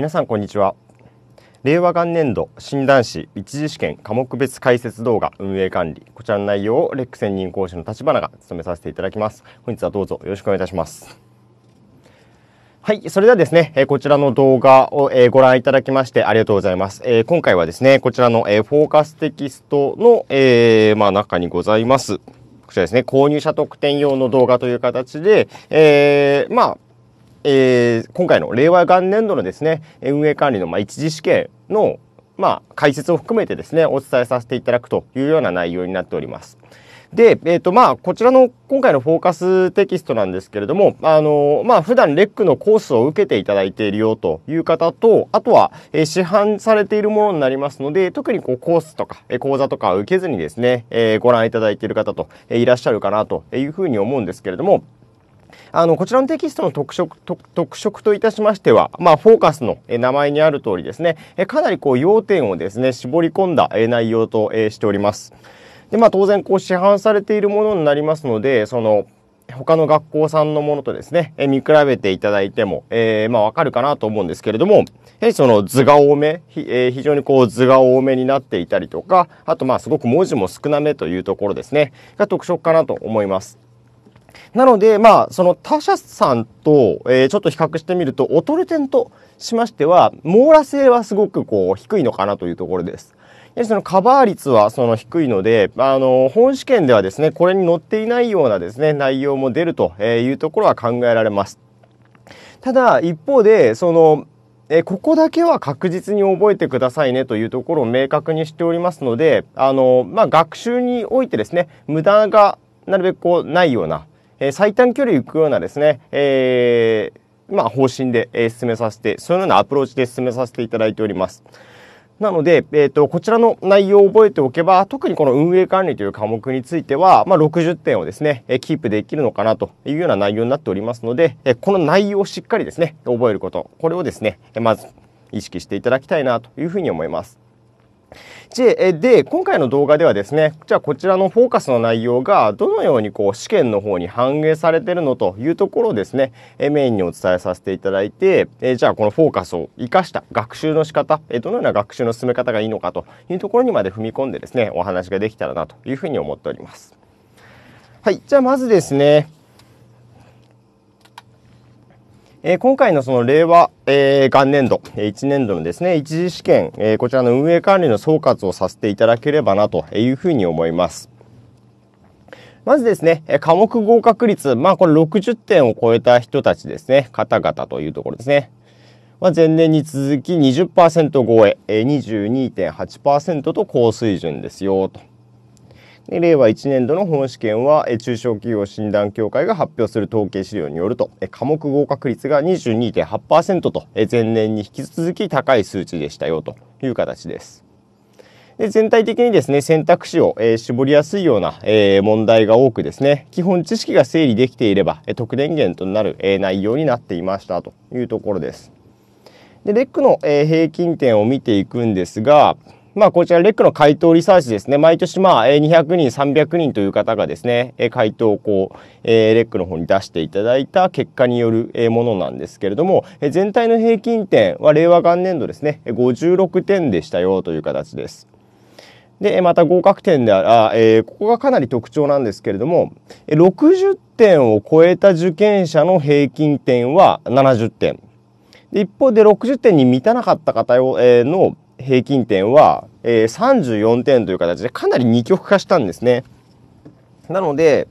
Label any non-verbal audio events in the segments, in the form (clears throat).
皆さんこんにちは令和元年度診断士一次試験科目別解説動画運営管理こちらの内容をレック専任講師の立花が務めさせていただきます本日はどうぞよろしくお願いいたしますはい。それではですね、えこちらの動画を、えご覧いただきましてありがとうございます。え今回はですね、こちらの、えフォーカステキストの、えまあ、中にございます。こちらですね、購入者特典用の動画という形で、えー、まあ、えー、今回の令和元年度のですね、運営管理のまあ一次試験のまあ解説を含めてですね、お伝えさせていただくというような内容になっております。で、えっ、ー、と、まあ、こちらの今回のフォーカステキストなんですけれども、あの、まあ、普段レックのコースを受けていただいているよという方と、あとは、えー、市販されているものになりますので、特にこう、コースとか、えー、講座とか受けずにですね、えー、ご覧いただいている方と、えー、いらっしゃるかなというふうに思うんですけれども、あのこちらのテキストの特色特色といたしましては、まあ、フォーカスの名前にある通りですねかなりこう要点をですね絞り込んだ内容としております。でまあ、当然こう市販されているものになりますのでその他の学校さんのものとですね、見比べていただいても、えー、まあわかるかなと思うんですけれども、やはりその図が多め、えー、非常にこう図が多めになっていたりとか、あとまあすごく文字も少なめというところですね、が特色かなと思います。なので、まあ、その他社さんと、えー、ちょっと比較してみると、劣る点としましては、網羅性はすごくこう低いのかなというところです。やはりそのカバー率はその低いので、あの、本試験ではですね、これに載っていないようなですね、内容も出るというところは考えられます。ただ、一方で、その、えここだけは確実に覚えてくださいねというところを明確にしておりますので、あの、まあ、学習においてですね、無駄がなるべくこうないようなえ最短距離行くようなですね、えー、まあ、方針で、え進めさせて、そのようなアプローチで進めさせていただいております。なので、えっ、ー、と、こちらの内容を覚えておけば、特にこの運営管理という科目については、まあ、60点をですね、キープできるのかなというような内容になっておりますので、この内容をしっかりですね、覚えること、これをですね、まず意識していただきたいなというふうに思います。でで、今回の動画ではですね、じゃあこちらのフォーカスの内容がどのようにこう試験の方に反映されてるのというところをですね、メインにお伝えさせていただいて、えじゃあこのフォーカスを活かした学習の仕方、えどのような学習の進め方がいいのかというところにまで踏み込んでですね、お話ができたらなというふうに思っております。はい。じゃあまずですね、えー、今回のその令和、えー、元年度、えー、1年度のですね、一次試験、えー、こちらの運営管理の総括をさせていただければなというふうに思います。まずですね、科目合格率、まあこれ60点を超えた人たちですね、方々というところですね。まあ、前年に続き20%超え、22.8%と高水準ですよ、と。で令和1年度の本試験は中小企業診断協会が発表する統計資料によると科目合格率が22.8%と前年に引き続き高い数値でしたよという形です。で全体的にですね選択肢を、えー、絞りやすいような、えー、問題が多くですね基本知識が整理できていれば、えー、源となる、え内容になっていましたというところです。でレックの、え平均点を見ていくんですが、まあ、こちら、レックの回答リサーチですね。毎年、まあ、200人、300人という方がですね、回答をこう、えレックの方に出していただいた結果によるものなんですけれども、全体の平均点は令和元年度ですね、56点でしたよという形です。で、また合格点であ、えー、ここがかなり特徴なんですけれども、60点を超えた受験者の平均点は70点。一方で60点に満たなかった方の平均点は、えー、34点という形でかなり二極化したんですね。なので、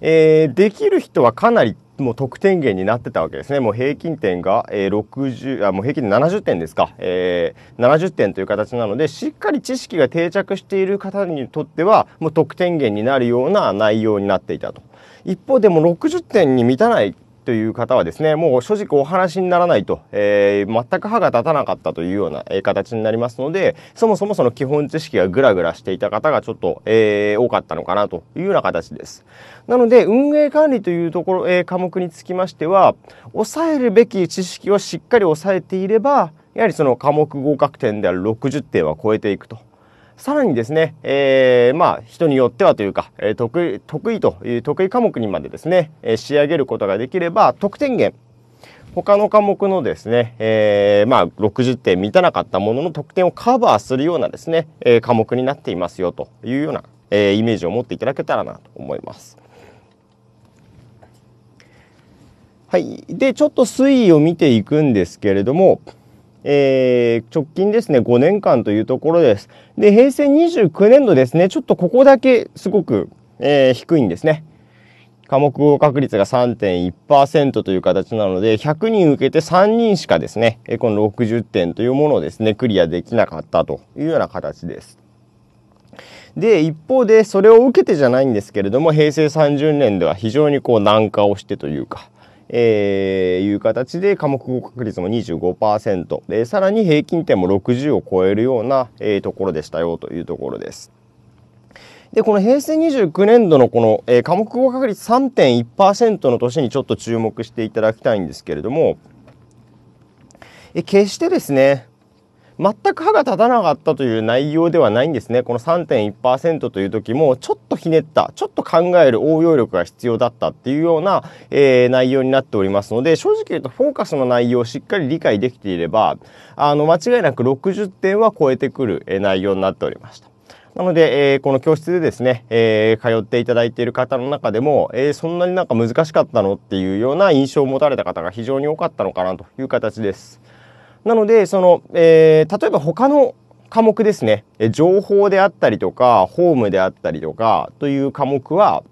えー、できる人はかなりもう得点源になってたわけですね。もう平均点が、えー、60あもう平均点70点ですか、えー、70点という形なのでしっかり知識が定着している方にとってはもう得点源になるような内容になっていたと。一方でも60点に満たないという方はですねもう正直お話にならないと、えー、全く歯が立たなかったというような、え形になりますのでそもそもその基本知識がグラグラしていた方がちょっと、えー、多かったのかなというような形です。なので運営管理というところ、えー、科目につきましては抑えるべき知識をしっかり抑えていればやはりその科目合格点である60点は超えていくと。さらにですね、えー、まあ、人によってはというか、え得意、得意という得意科目にまでですね、え仕上げることができれば、得点源、他の科目のですね、えー、まあ、60点満たなかったものの得点をカバーするようなですね、えー、科目になっていますよというような、えー、イメージを持っていただけたらなと思います。はい。で、ちょっと推移を見ていくんですけれども、えー、直近ですね、5年間というところです。で、平成29年度ですね、ちょっとここだけすごく、えー、低いんですね。科目合格率が3.1%という形なので、100人受けて3人しかですね、この60点というものをですね、クリアできなかったというような形です。で一方でそれを受けてじゃないんですけれども平成30年では非常にこう難化をしてというか、えー、いう形で科目合格率も25%でさらに平均点も60を超えるような、えー、ところでしたよというところです。で、この平成29年度のこの、えー、科目合格率3.1%の年にちょっと注目していただきたいんですけれども、え決してですね、全く歯が立たなかったという内容ではないんですね。この3.1%という時も、ちょっとひねった、ちょっと考える応用力が必要だったっていうような、えー、内容になっておりますので、正直言うとフォーカスの内容をしっかり理解できていれば、あの、間違いなく60点は超えてくる、え内容になっておりました。なので、えー、この教室でですね、えー、通っていただいている方の中でも、えー、そんなになんか難しかったのっていうような印象を持たれた方が非常に多かったのかなという形です。なので、その、えー、例えば他の科目ですね、情報であったりとか、ホームであったりとか、という科目は、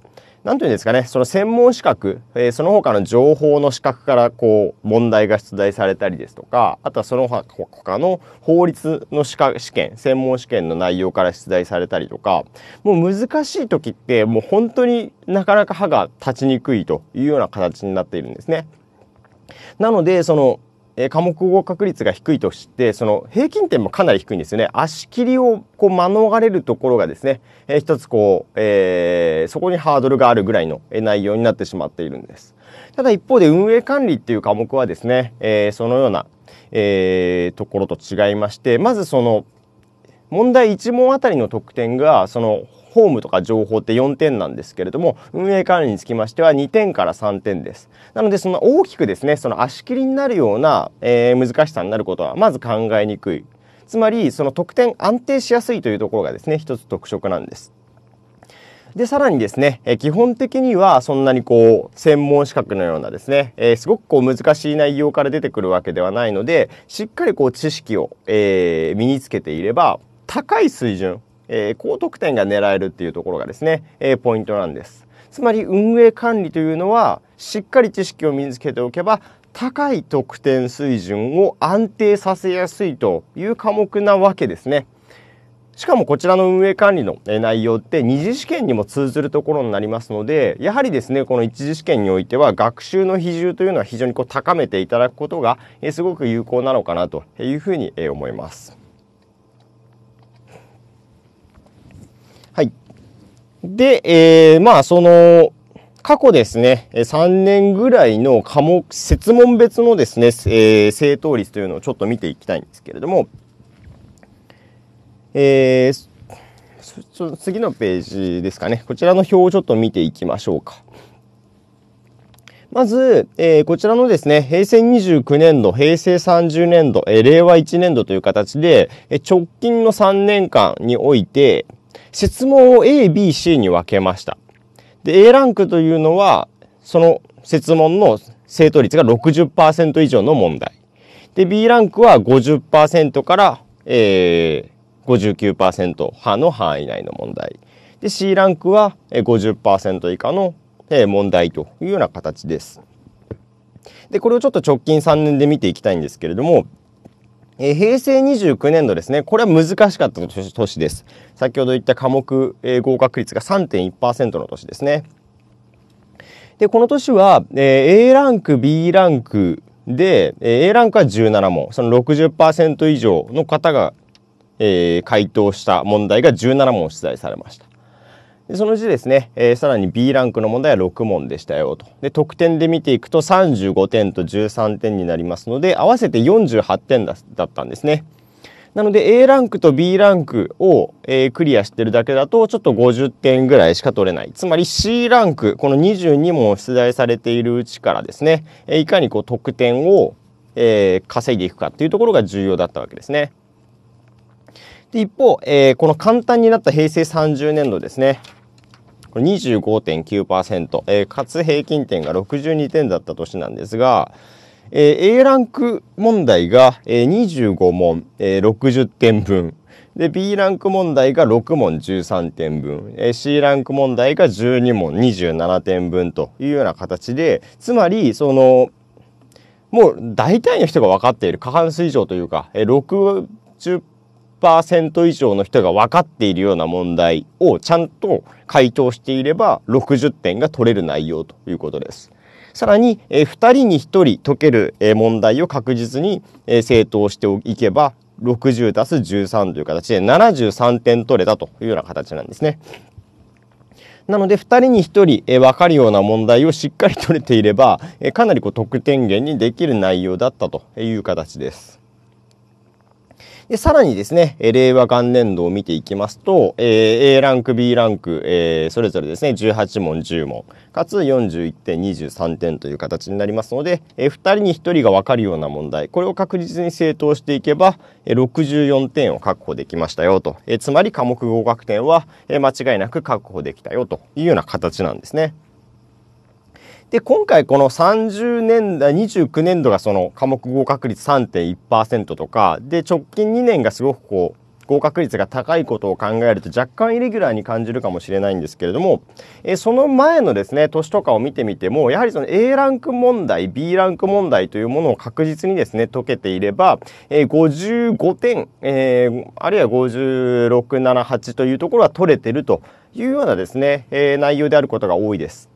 何て言うんですかね、その専門資格、えー、その他の情報の資格からこう問題が出題されたりですとか、あとはその他の法律の資格試験、専門試験の内容から出題されたりとか、もう難しい時ってもう本当になかなか歯が立ちにくいというような形になっているんですね。なので、その、え科目合格率が低いとしてその平均点もかなり低いんですよね足切りをこう免れるところがですね、えー、一つこう、えー、そこにハードルがあるぐらいの内容になってしまっているんですただ一方で運営管理っていう科目はですね、えー、そのような、えところと違いましてまずその問題1問あたりの得点がそのフォームとか情報って4点なんですけれども、運営管理につきましては2点から3点です。なので、その大きくですね、その足切りになるような、えー、難しさになることはまず考えにくい。つまり、その得点安定しやすいというところがですね、一つ特色なんです。でさらにですね、え基本的にはそんなにこう専門資格のようなですね、えー、すごくこう難しい内容から出てくるわけではないのでしっかりこう知識を、えー、身につけていれば高い水準えー、高得点が狙えるっていうところがですね、えー、ポイントなんです。つまり運営管理というのはしっかり知識を身につけておけば高い得点水準を安定させやすいという科目なわけですね。しかもこちらの運営管理の内容って二次試験にも通ずるところになりますので、やはりですね、この一次試験においては学習の比重というのは非常にこう高めていただくことがすごく有効なのかなというふうに思います。で、えー、まあ、その、過去ですね、3年ぐらいの科目、設問別のですね、えー、正答率というのをちょっと見ていきたいんですけれども、えー、次のページですかね。こちらの表をちょっと見ていきましょうか。まず、えー、こちらのですね、平成29年度、平成30年度、えー、令和1年度という形で、え直近の3年間において、質問を A、B、C に分けました。で、A ランクというのは、その設問の正答率が60%以上の問題。で、B ランクは50%から、えー、59%派の範囲内の問題。で、C ランクは50%以下の、え問題というような形です。で、これをちょっと直近3年で見ていきたいんですけれども、えー、平成29年度ですね、これは難しかった年です。先ほど言った科目、えー、合格率が3.1%の年ですね。で、この年は、えー、A ランク、B ランクで、えー、A ランクは17問、その60%以上の方が、えー、回答した問題が17問出題されました。でそのうちですね、えー、さらに B ランクの問題は6問でしたよと。で、得点で見ていくと35点と13点になりますので、合わせて48点だったんですね。なので A ランクと B ランクを、えー、クリアしてるだけだとちょっと50点ぐらいしか取れない。つまり C ランク、この22問出題されているうちからですね、いかにこう得点を、えー、稼いでいくかっていうところが重要だったわけですね。で一方、えー、この簡単になった平成30年度ですね、25.9%、えー、かつ平均点が62点だった年なんですが、えー、A ランク問題が、えー、25問、えー、60点分。で、B ランク問題が6問13点分、えー、C ランク問題が12問27点分というような形で、つまり、その、もう大体の人が分かっている過半数以上というか、えー、60 50%以上の人が分かっているような問題をちゃんと回答していれば60点が取れる内容ということです。さらに、えー、2人に1人解ける、えー、問題を確実に、えー、正答していけば60足す13という形で73点取れたというような形なんですね。なので2人に1人、えー、分かるような問題をしっかり取れていれば、えー、かなりこう得点源にできる内容だったという形です。で、さらにですね、令和元年度を見ていきますと、えー、A ランク、B ランク、えー、それぞれですね、18問、10問、かつ41点、23点という形になりますので、えー、2人に1人が分かるような問題、これを確実に正答していけば、64点を確保できましたよと、えー、つまり科目合格点は、えー、間違いなく確保できたよというような形なんですね。で今回この30年代29年度がその科目合格率3.1%とかで直近2年がすごくこう合格率が高いことを考えると若干イレギュラーに感じるかもしれないんですけれども、えその前のですね年とかを見てみてもやはりその A ランク問題 B ランク問題というものを確実にですね解けていれば、え55点、えー、あるいは5678というところは取れてるというようなですね、え内容であることが多いです。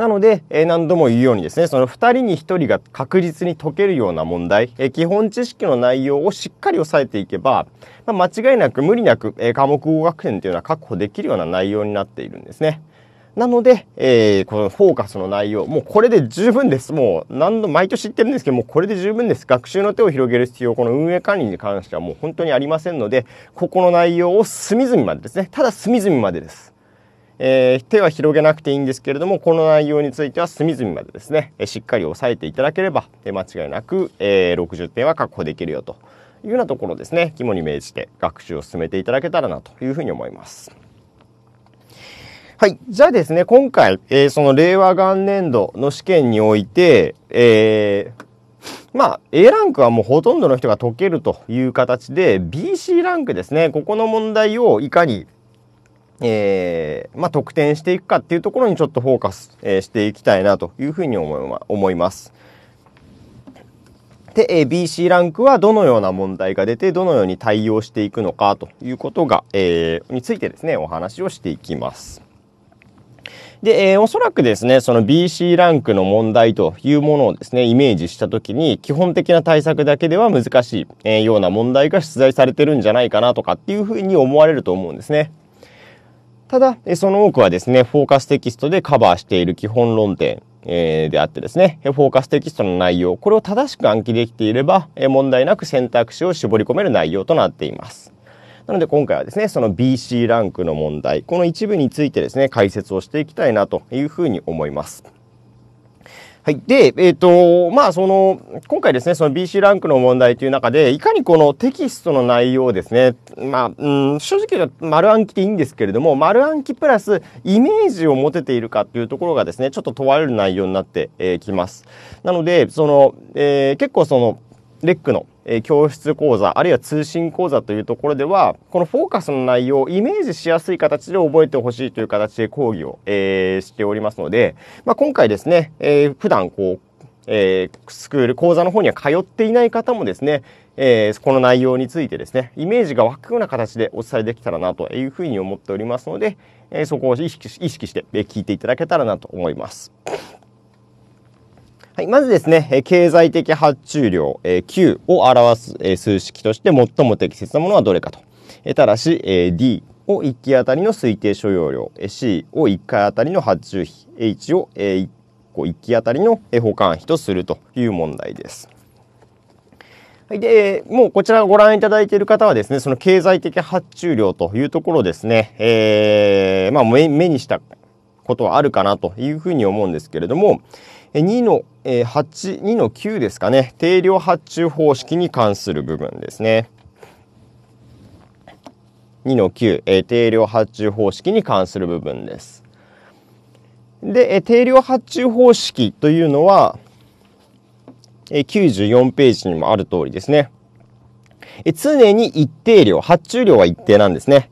なので、えー、何度も言うようにですねその2人に1人が確実に解けるような問題、えー、基本知識の内容をしっかり押さえていけば、まあ、間違いなく無理なく、えー、科目合格点というのは確保できるような内容になっているんですね。なので、えー、このフォーカスの内容、もうこれで十分です。もう何度、毎年言ってるんですけども、これで十分です。学習の手を広げる必要、この運営管理に関してはもう本当にありませんので、ここの内容を隅々までですね。ただ隅々までです。えー、手は広げなくていいんですけれどもこの内容については隅々までですね、えしっかり押さえていただければ、え間違いなく、えー、60点は確保できるよというようなところですね肝に銘じて学習を進めていただけたらなというふうに思います。はい。じゃあですね、今回、えその令和元年度の試験において、えまあ、A ランクはもうほとんどの人が解けるという形で、BC ランクですね、ここの問題をいかにえー、まあ、得点していくかっていうところにちょっとフォーカス、えー、していきたいなというふうに思い,、ま、思います。で、えー、BC ランクはどのような問題が出てどのように対応していくのかということが、えー、についてですねお話をしていきます。で、えー、おそらくですね、その BC ランクの問題というものをですね、イメージしたときに、基本的な対策だけでは難しい、えー、ような問題が出題されてるんじゃないかなとかっていうふうに思われると思うんですね。ただ、その多くはですね、フォーカステキストでカバーしている基本論点えであってですね、フォーカステキストの内容、これを正しく暗記できていれば、え問題なく選択肢を絞り込める内容となっています。なので今回はですね、その BC ランクの問題、この一部についてですね、解説をしていきたいなというふうに思います。はい。で、えっ、ー、と、まあ、その、今回ですね、その BC ランクの問題という中で、いかにこのテキストの内容ですね、まあ、うん、正直丸暗記でいいんですけれども、丸暗記プラスイメージを持てているかというところがですね、ちょっと問われる内容になって、えー、きます。なので、その、えー、結構その、レックのえ教室講座あるいは通信講座というところではこのフォーカスの内容をイメージしやすい形で覚えてほしいという形で講義を、えしておりますので、まあ、今回ですね、えー、普段こうえー、スクール講座の方には通っていない方もですね、えー、この内容についてですねイメージが湧くような形でお伝えできたらなというふうに思っておりますので、えー、そこを意識して聞いていただけたらなと思います。はい、まずですね、経済的発注量、えー、Q を表す、え数式として最も適切なものはどれかと。えー、ただし、えー、D を1機当たりの推定所要量、え C を1回当たりの発注費、H を、えー、1個1機当たりの保管費とするという問題です。はい、で、もうこちらご覧いただいている方はですね、その経済的発注量というところですね、えー、まあ目にしたことはあるかなというふうに思うんですけれども、2の8、2の9ですかね。定量発注方式に関する部分ですね。2の9、え定量発注方式に関する部分です。で、え定量発注方式というのは、え94ページにもある通りですね。え常に一定量、発注量は一定なんですね。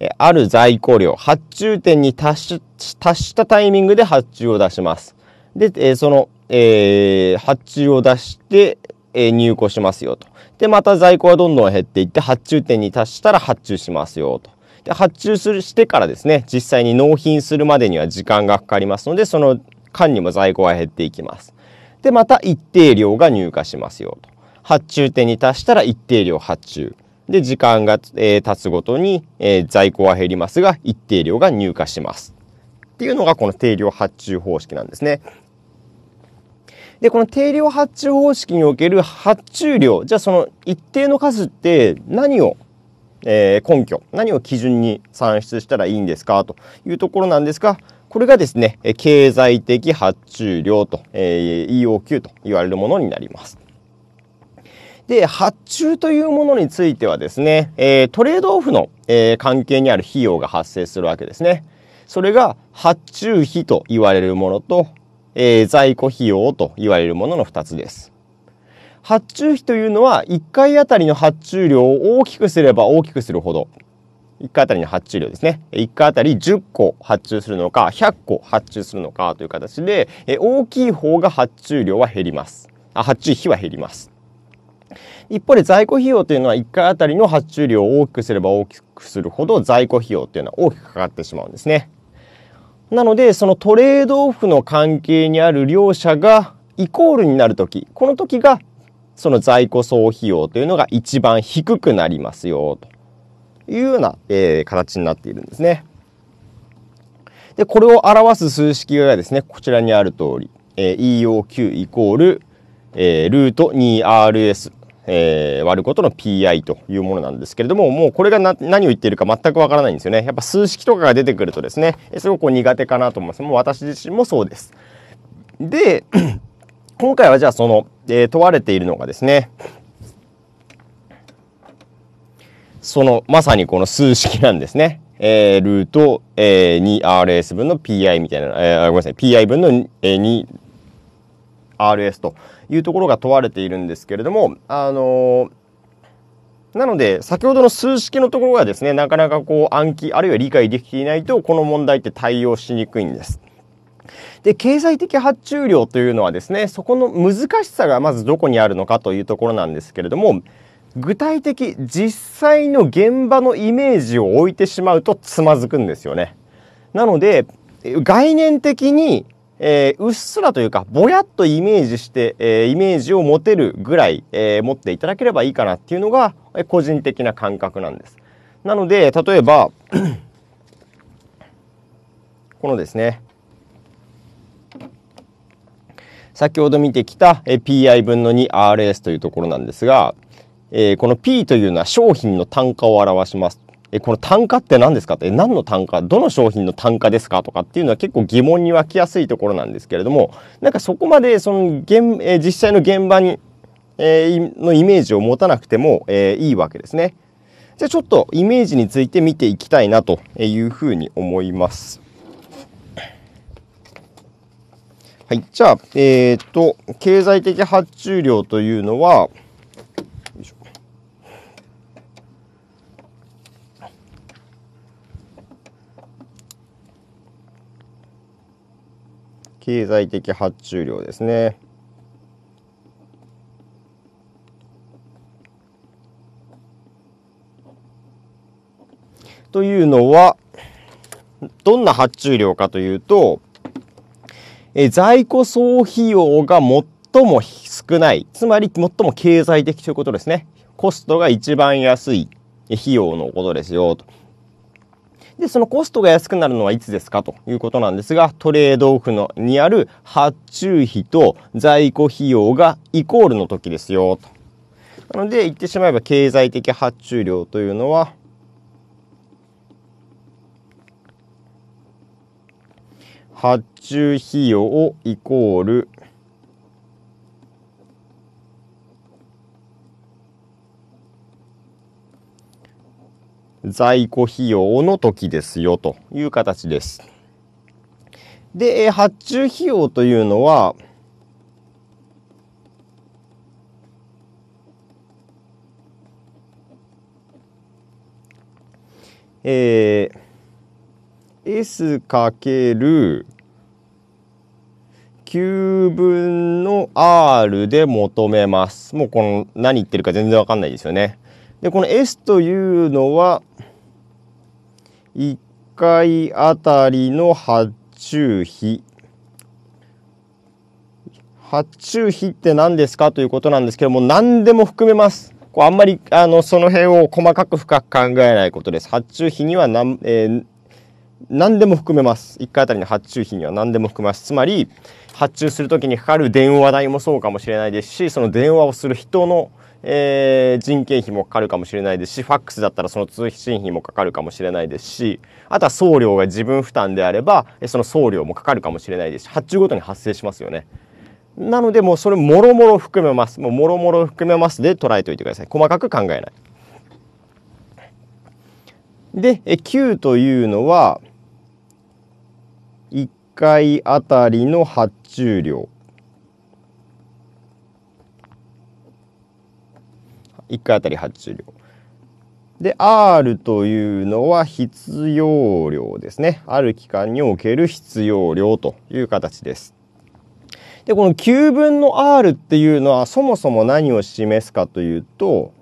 えある在庫量、発注点に達し達したタイミングで発注を出します。で、えその、えー、発注を出して、えー、入庫しますよと。で、また在庫はどんどん減っていって、発注点に達したら発注しますよと。で、発注するしてからですね、実際に納品するまでには時間がかかりますので、その間にも在庫は減っていきます。で、また一定量が入荷しますよと。発注点に達したら一定量発注。で、時間が、えー、経つごとに、えー、在庫は減りますが、一定量が入荷します。っていうのがこの定量発注方式なんですね。で、この定量発注方式における発注量、じゃあその一定の数って何を、えー、根拠、何を基準に算出したらいいんですかというところなんですが、これがですね、経済的発注量と、えー、EOQ と言われるものになります。で発注というものについてはですね、えー、トレードオフの、えー、関係にある費用が発生するわけですね。それが発注費と言われるものとえー、在庫費用と言われるものの2つです。発注費というのは1回あたりの発注量を大きくすれば大きくするほど1回あたりの発注量ですね1回あたり10個発注するのか100個発注するのかという形で大きい方が発注量は減りますあ発注費は減ります一方で在庫費用というのは1回あたりの発注量を大きくすれば大きくするほど在庫費用というのは大きくかかってしまうんですねなのでそのトレードオフの関係にある両者がイコールになる時この時がその在庫総費用というのが一番低くなりますよというような、えー、形になっているんですね。でこれを表す数式がですねこちらにある通り、えー、EOQ イコール、えー、ルート 2RS えー、割ることの PI というものなんですけれどももうこれが何を言っているか全くわからないんですよねやっぱ数式とかが出てくるとですねすごく苦手かなと思いますもう私自身もそうですで (clears throat) 今回はじゃあその、えー、問われているのがですねそのまさにこの数式なんですねえー、ルート、えー、2RS 分の PI みたいな、えー、ごめんなさい、PI 分の、えー、RS というところが問われているんですけれども、あのなので、先ほどの数式のところがですね、なかなかこう暗記、あるいは理解できていないと、この問題って対応しにくいんです。で、経済的発注量というのはですね、そこの難しさがまずどこにあるのかというところなんですけれども、具体的、実際の現場のイメージを置いてしまうとつまずくんですよね。なので、概念的にえー、うっすらというか、ぼやっとイメージして、えー、イメージを持てるぐらい、えー、持っていただければいいかなっていうのが、え個人的な感覚なんです。なので、例えば、(clears throat) このですね、先ほど見てきた、え PI 分の 2RS というところなんですが、えこの P というのは商品の単価を表します。えこの単価って何ですかって、何の単価、どの商品の単価ですかとかっていうのは結構疑問に湧きやすいところなんですけれども、なんかそこまでその現、え実際の現場に、えのイメージを持たなくても、えいいわけですね。じゃあちょっとイメージについて見ていきたいなというふうに思います。はい、じゃあ、えっ、ー、と、経済的発注量というのは、経済的発注量ですね。というのはどんな発注量かというとえ在庫総費用が最も少ないつまり最も経済的ということですねコストが一番安い費用のことですよと。で、そのコストが安くなるのはいつですかということなんですが、トレードオフのにある発注費と在庫費用がイコールの時ですよと。なので、言ってしまえば経済的発注量というのは、発注費用イコール在庫費用の時ですよという形です。で、発注費用というのは、えー、S かける9分の R で求めます。もうこの何言ってるか全然わかんないですよね。でこの S というのは1回あたりの発注費発注費って何ですかということなんですけども何でも含めます。こうあんまりあのその辺を細かく深く考えないことです。発注費には何,、えー、何でも含めます。1回あたりの発注費には何でも含めます。つまり発注する時にかかる電話代もそうかもしれないですしその電話をする人のえー、人件費もかかるかもしれないですし、ファックスだったらその通信費もかかるかもしれないですし、あとは送料が自分負担であれば、その送料もかかるかもしれないですし、発注ごとに発生しますよね。なのでもうそれもろもろ含めます。もろもろ含めますで捉えておいてください。細かく考えない。で、Q というのは、1回あたりの発注量。1回あたり発注量。で R というのは必要量ですねある期間における必要量という形ですでこの9分の R っていうのはそもそも何を示すかというと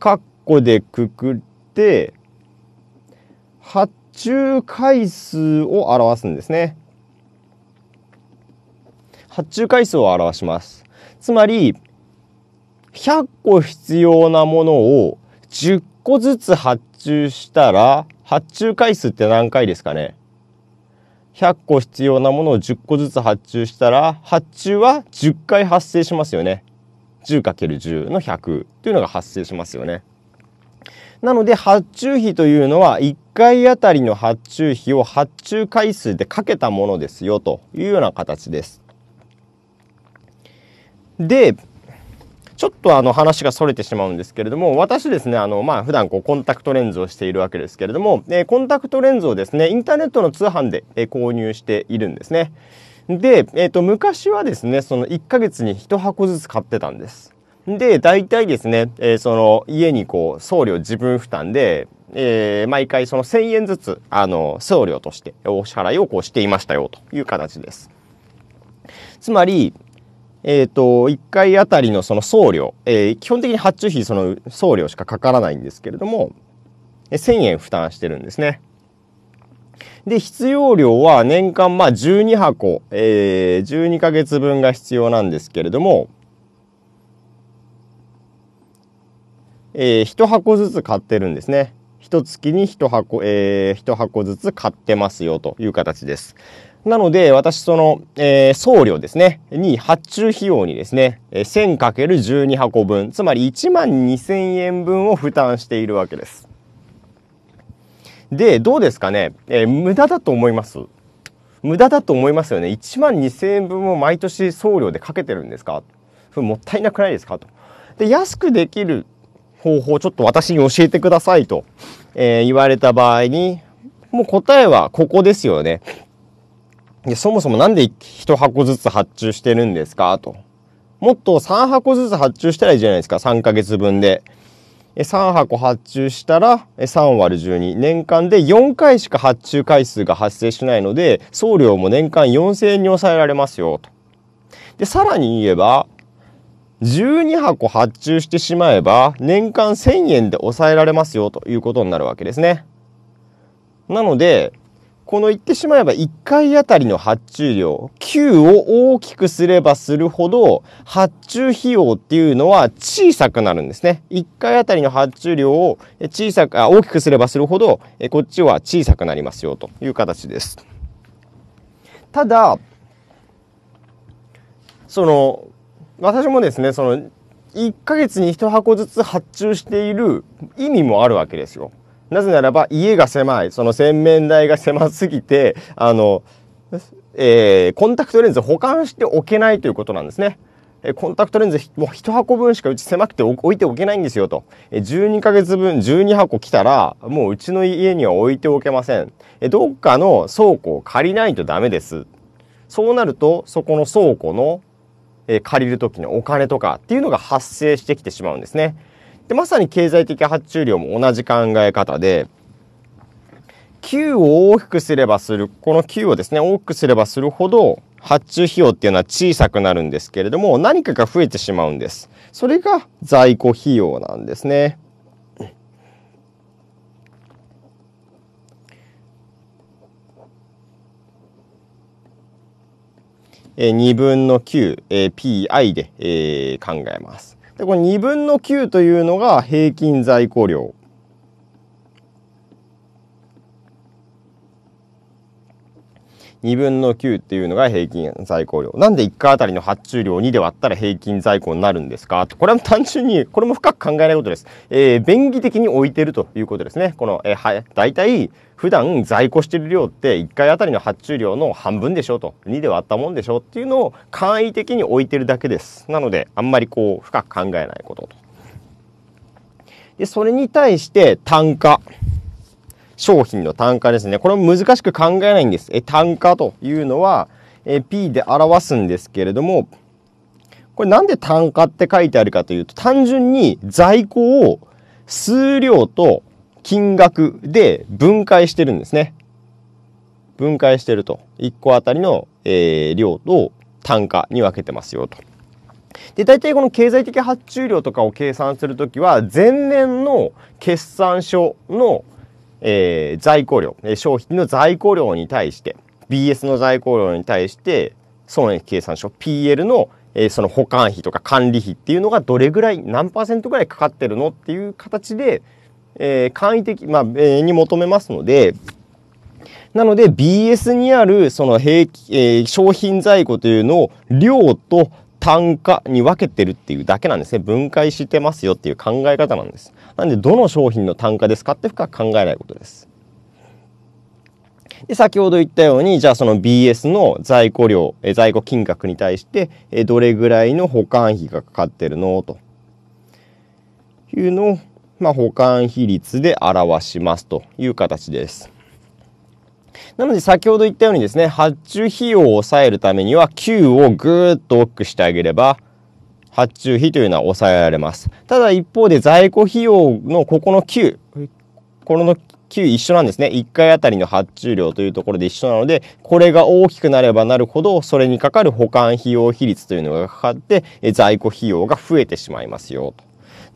括弧でくくって発注回数を表すんですね発注回数を表しますつまり100個必要なものを10個ずつ発注したら、発注回数って何回ですかね ?100 個必要なものを10個ずつ発注したら、発注は10回発生しますよね。10×10 の100というのが発生しますよね。なので発注費というのは1回あたりの発注費を発注回数でかけたものですよというような形です。でちょっとあの話がそれてしまうんですけれども私ですねあのまあ普段こうコンタクトレンズをしているわけですけれども、えー、コンタクトレンズをですねインターネットの通販で、えー、購入しているんですねで、えーと、と昔はですねその1ヶ月に1箱ずつ買ってたんですで大体ですね、えー、その家にこう送料自分負担で、えー、毎回その1,000円ずつあの送料としてお支払いをこうしていましたよという形ですつまりえっ、ー、と、1回あたりのその送料、えー、基本的に発注費その送料しかかからないんですけれども、1000円負担してるんですね。で、必要量は年間まあ12箱、えー、12ヶ月分が必要なんですけれども、えー、1箱ずつ買ってるんですね。1月に1箱、えー、1箱ずつ買ってますよという形です。なので、私、その、えー、送料ですね、に発注費用にですね、1000×12 箱分、つまり1万2000円分を負担しているわけです。で、どうですかね、えー、無駄だと思います無駄だと思いますよね。1万2000円分を毎年送料でかけてるんですかもったいなくないですかと。で、安くできる方法、ちょっと私に教えてくださいと、えー、言われた場合に、もう答えはここですよね。でそもそも何で1箱ずつ発注してるんですかと。もっと3箱ずつ発注したらいいじゃないですか。3ヶ月分で。3箱発注したら3割12年間で4回しか発注回数が発生しないので送料も年間4,000円に抑えられますよと。でさらに言えば12箱発注してしまえば年間1,000円で抑えられますよということになるわけですね。なのでこの言ってしまえば1回あたりの発注量 Q を大きくすればするほど発注費用っていうのは小さくなるんですね1回あたりの発注量を小さくあ大きくすればするほどこっちは小さくなりますよという形ですただその私もですねその1ヶ月に1箱ずつ発注している意味もあるわけですよなぜならば家が狭いその洗面台が狭すぎてあの、えー、コンタクトレンズ保管しておけないということなんですね。コンタクトレンズもう1箱分しかうち狭くて置いておけないんですよと。12ヶ月分12箱来たらもううちの家には置いておけません。どっかの倉庫を借りないとダメです。そうなるとそこの倉庫の借りる時のお金とかっていうのが発生してきてしまうんですね。でまさに経済的発注量も同じ考え方で Q を大きくすればするこの Q をですね大きくすればするほど発注費用っていうのは小さくなるんですけれども何かが増えてしまうんですそれが在庫費用なんですねえ2分の 9PI、えー、で、えー、考えます。でこの2分の9というのが平均在庫量2分の9っていうのが平均在庫量。なんで1回あたりの発注量2で割ったら平均在庫になるんですかと。これは単純に、これも深く考えないことです。えー、便宜的に置いてるということですね。この、えー、は、大体、普段在庫してる量って1回あたりの発注量の半分でしょと2で割ったもんでしょっていうのを簡易的に置いてるだけですなのであんまりこう深く考えないこととでそれに対して単価商品の単価ですね。これも難しく考えないんです。え単価というのは、え P で表すんですけれども、これなんで単価って書いてあるかというと、単純に在庫を数量と金額で分解してるんですね。分解してると。1個あたりの、えー、量と単価に分けてますよと。で、大体この経済的発注量とかを計算するときは、前年の決算書のえー、在庫量、え商品の在庫量に対して、BS の在庫量に対して、損益計算書 PL の、えー、その保管費とか管理費っていうのがどれぐらい、何パーセントぐらいかかってるのっていう形で、えー、簡易的、まあ、えー、に求めますので、なので BS にあるその平、えー、商品在庫というのを量と単価に分けてるっていうだけなんですね分解してますよっていう考え方なんですなんでどの商品の単価ですかって深く考えないことですで先ほど言ったようにじゃあその BS の在庫量え在庫金額に対してえどれぐらいの保管費がかかってるのというのを、まあ、保管比率で表しますという形です。なので先ほど言ったようにですね、発注費用を抑えるためには Q をぐーっと多くしてあげれば、発注費というのは抑えられます。ただ一方で在庫費用のここの Q、この9一緒なんですね。1回あたりの発注量というところで一緒なので、これが大きくなればなるほど、それにかかる保管費用比率というのがかかって、在庫費用が増えてしまいますよと。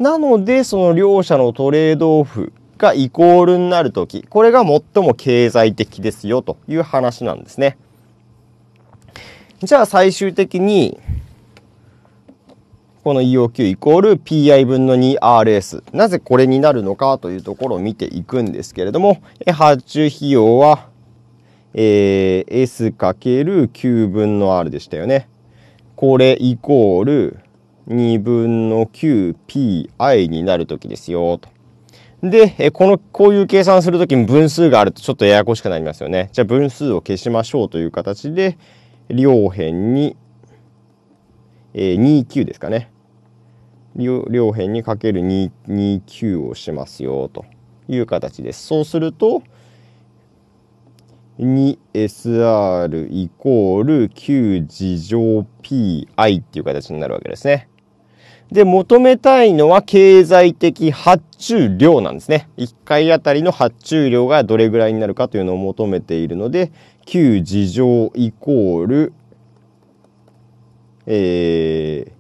なので、その両者のトレードオフがイコールになるとき、これが最も経済的ですよという話なんですね。じゃあ最終的に、この EOQ イコール PI 分の 2RS。なぜこれになるのかというところを見ていくんですけれども、発注費用は、えー、S×9 分の R でしたよね。これイコール2分の 9PI になるときですよ、と。で、この、こういう計算するときに分数があるとちょっとややこしくなりますよね。じゃあ分数を消しましょうという形で、両辺に、えー、29ですかね。両辺にかける29をしますよという形です。そうすると、2SR イコール9次乗 PI っていう形になるわけですね。で、求めたいのは経済的発注量なんですね。1回あたりの発注量がどれぐらいになるかというのを求めているので、旧事情イコール、え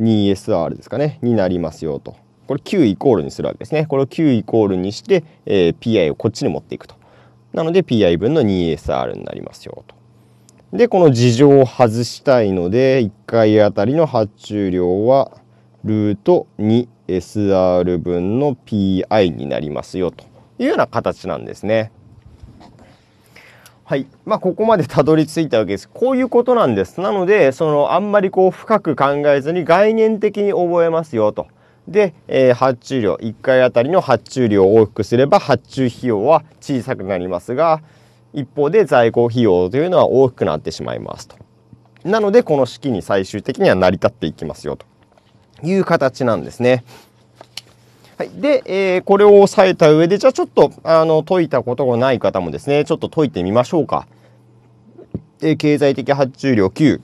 ー、2SR ですかね、になりますよと。これ Q イコールにするわけですね。これを Q イコールにして、えー、PI をこっちに持っていくと。なので PI 分の 2SR になりますよと。で、この事情を外したいので、1回あたりの発注量は、ルート 2SR 分の PI になりますよというような形なんですね。はい。まあ、ここまでたどり着いたわけです。こういうことなんです。なので、その、あんまりこう、深く考えずに概念的に覚えますよと。で、えー、発注量、1回あたりの発注量を大きくすれば、発注費用は小さくなりますが、一方で在庫費用というのは大きくなってしまいますと。なのでこの式に最終的には成り立っていきますよという形なんですね。はい、で、えー、これを押さえた上でじゃあちょっとあの解いたことがない方もですねちょっと解いてみましょうか。え経済的発注量9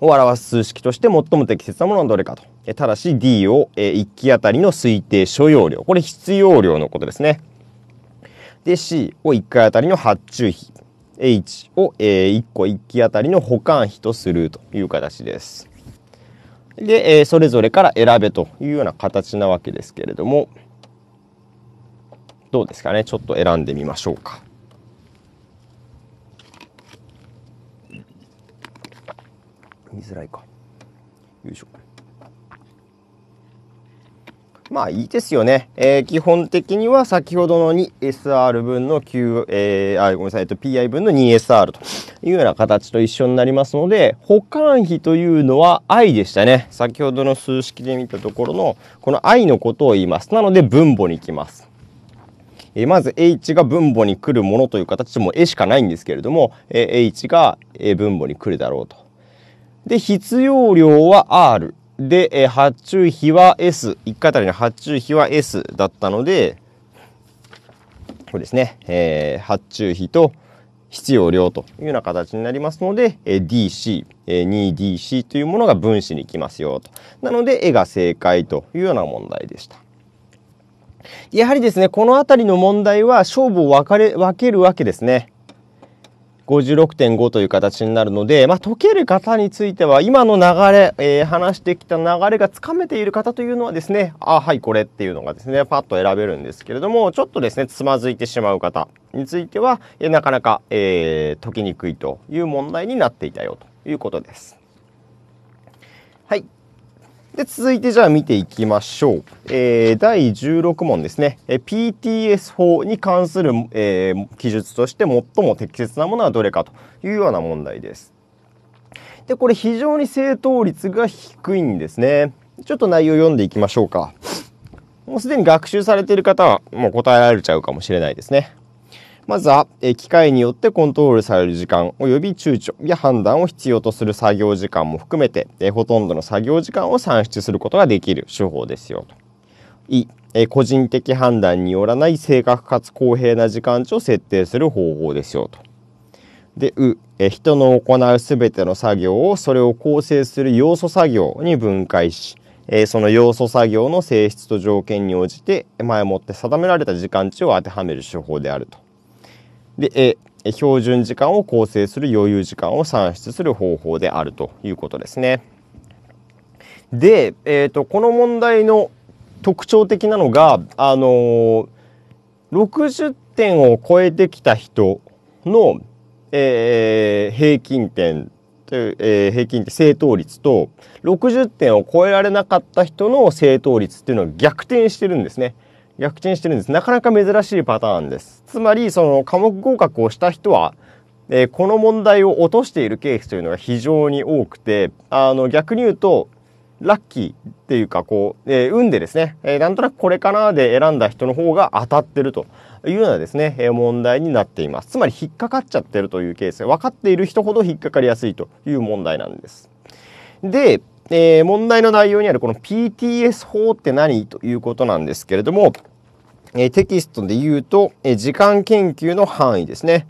を表す数式として最も適切なものはどれかと。ただし D を、えー、1機当たりの推定所要量。これ必要量のことですね。で C を1回あたりの発注費 H を、え1個1機当たりの保管費とするという形です。で、えそれぞれから選べというような形なわけですけれどもどうですかねちょっと選んでみましょうか。見づらいか。よいしょ。まあいいですよね。えー、基本的には先ほどの 2SR 分の Q、えー、あ、ごめんなさい、えっと、PI 分の 2SR というような形と一緒になりますので、保管費というのは I でしたね。先ほどの数式で見たところの、この I のことを言います。なので分母に行きます。えー、まず H が分母に来るものという形でもうしかないんですけれども、えー、H が分母に来るだろうと。で、必要量は R。で、えー、発注費は S、1回あたりの発注費は S だったので、これですね、えー、発注費と必要量というような形になりますので、えー、DC、えー、2DC というものが分子に来ますよと。なので、絵が正解というような問題でした。やはりですね、この辺りの問題は勝負を分かれ分けるわけですね。56.5という形になるので、まあ、解ける方については今の流れ、えー、話してきた流れがつかめている方というのはですねあはいこれっていうのがですねパッと選べるんですけれどもちょっとですねつまずいてしまう方についてはなかなか、えー、解きにくいという問題になっていたよということです。で続いてじゃあ見ていきましょう。えー、第16問ですね、え PTS 法に関する、えー、記述として最も適切なものはどれかというような問題です。でこれ非常に正答率が低いんですね。ちょっと内容読んでいきましょうか。もうすでに学習されている方はもう答えられちゃうかもしれないですね。まずは、え機械によってコントロールされる時間および躊躇や判断を必要とする作業時間も含めて、えほとんどの作業時間を算出することができる手法ですよと。いえ個人的判断によらない正確かつ公平な時間値を設定する方法ですよと。でうえ人の行う全ての作業をそれを構成する要素作業に分解しえその要素作業の性質と条件に応じて前もって定められた時間値を当てはめる手法であると。で、え標準時間を構成する余裕時間を算出する方法であるということですね。で、えーと、とこの問題の特徴的なのが、あのー、60点を超えてきた人の、えー、平均点という、えー、平均点正答率と60点を超えられなかった人の正答率っていうのは逆転してるんですね。躍進してるんです。なかなか珍しいパターンです。つまり、その科目合格をした人は、えー、この問題を落としているケースというのが非常に多くて、あの、逆に言うと、ラッキーっていうか、こう、えー、運でですね、えー、なんとなくこれかなで選んだ人の方が当たってるというようなですね、え問題になっています。つまり引っかかっちゃってるというケース、分かっている人ほど引っかかりやすいという問題なんです。で、えー、問題の内容にあるこの PTS 法って何ということなんですけれども、えー、テキストで言うと、えー、時間研究の範囲ですね。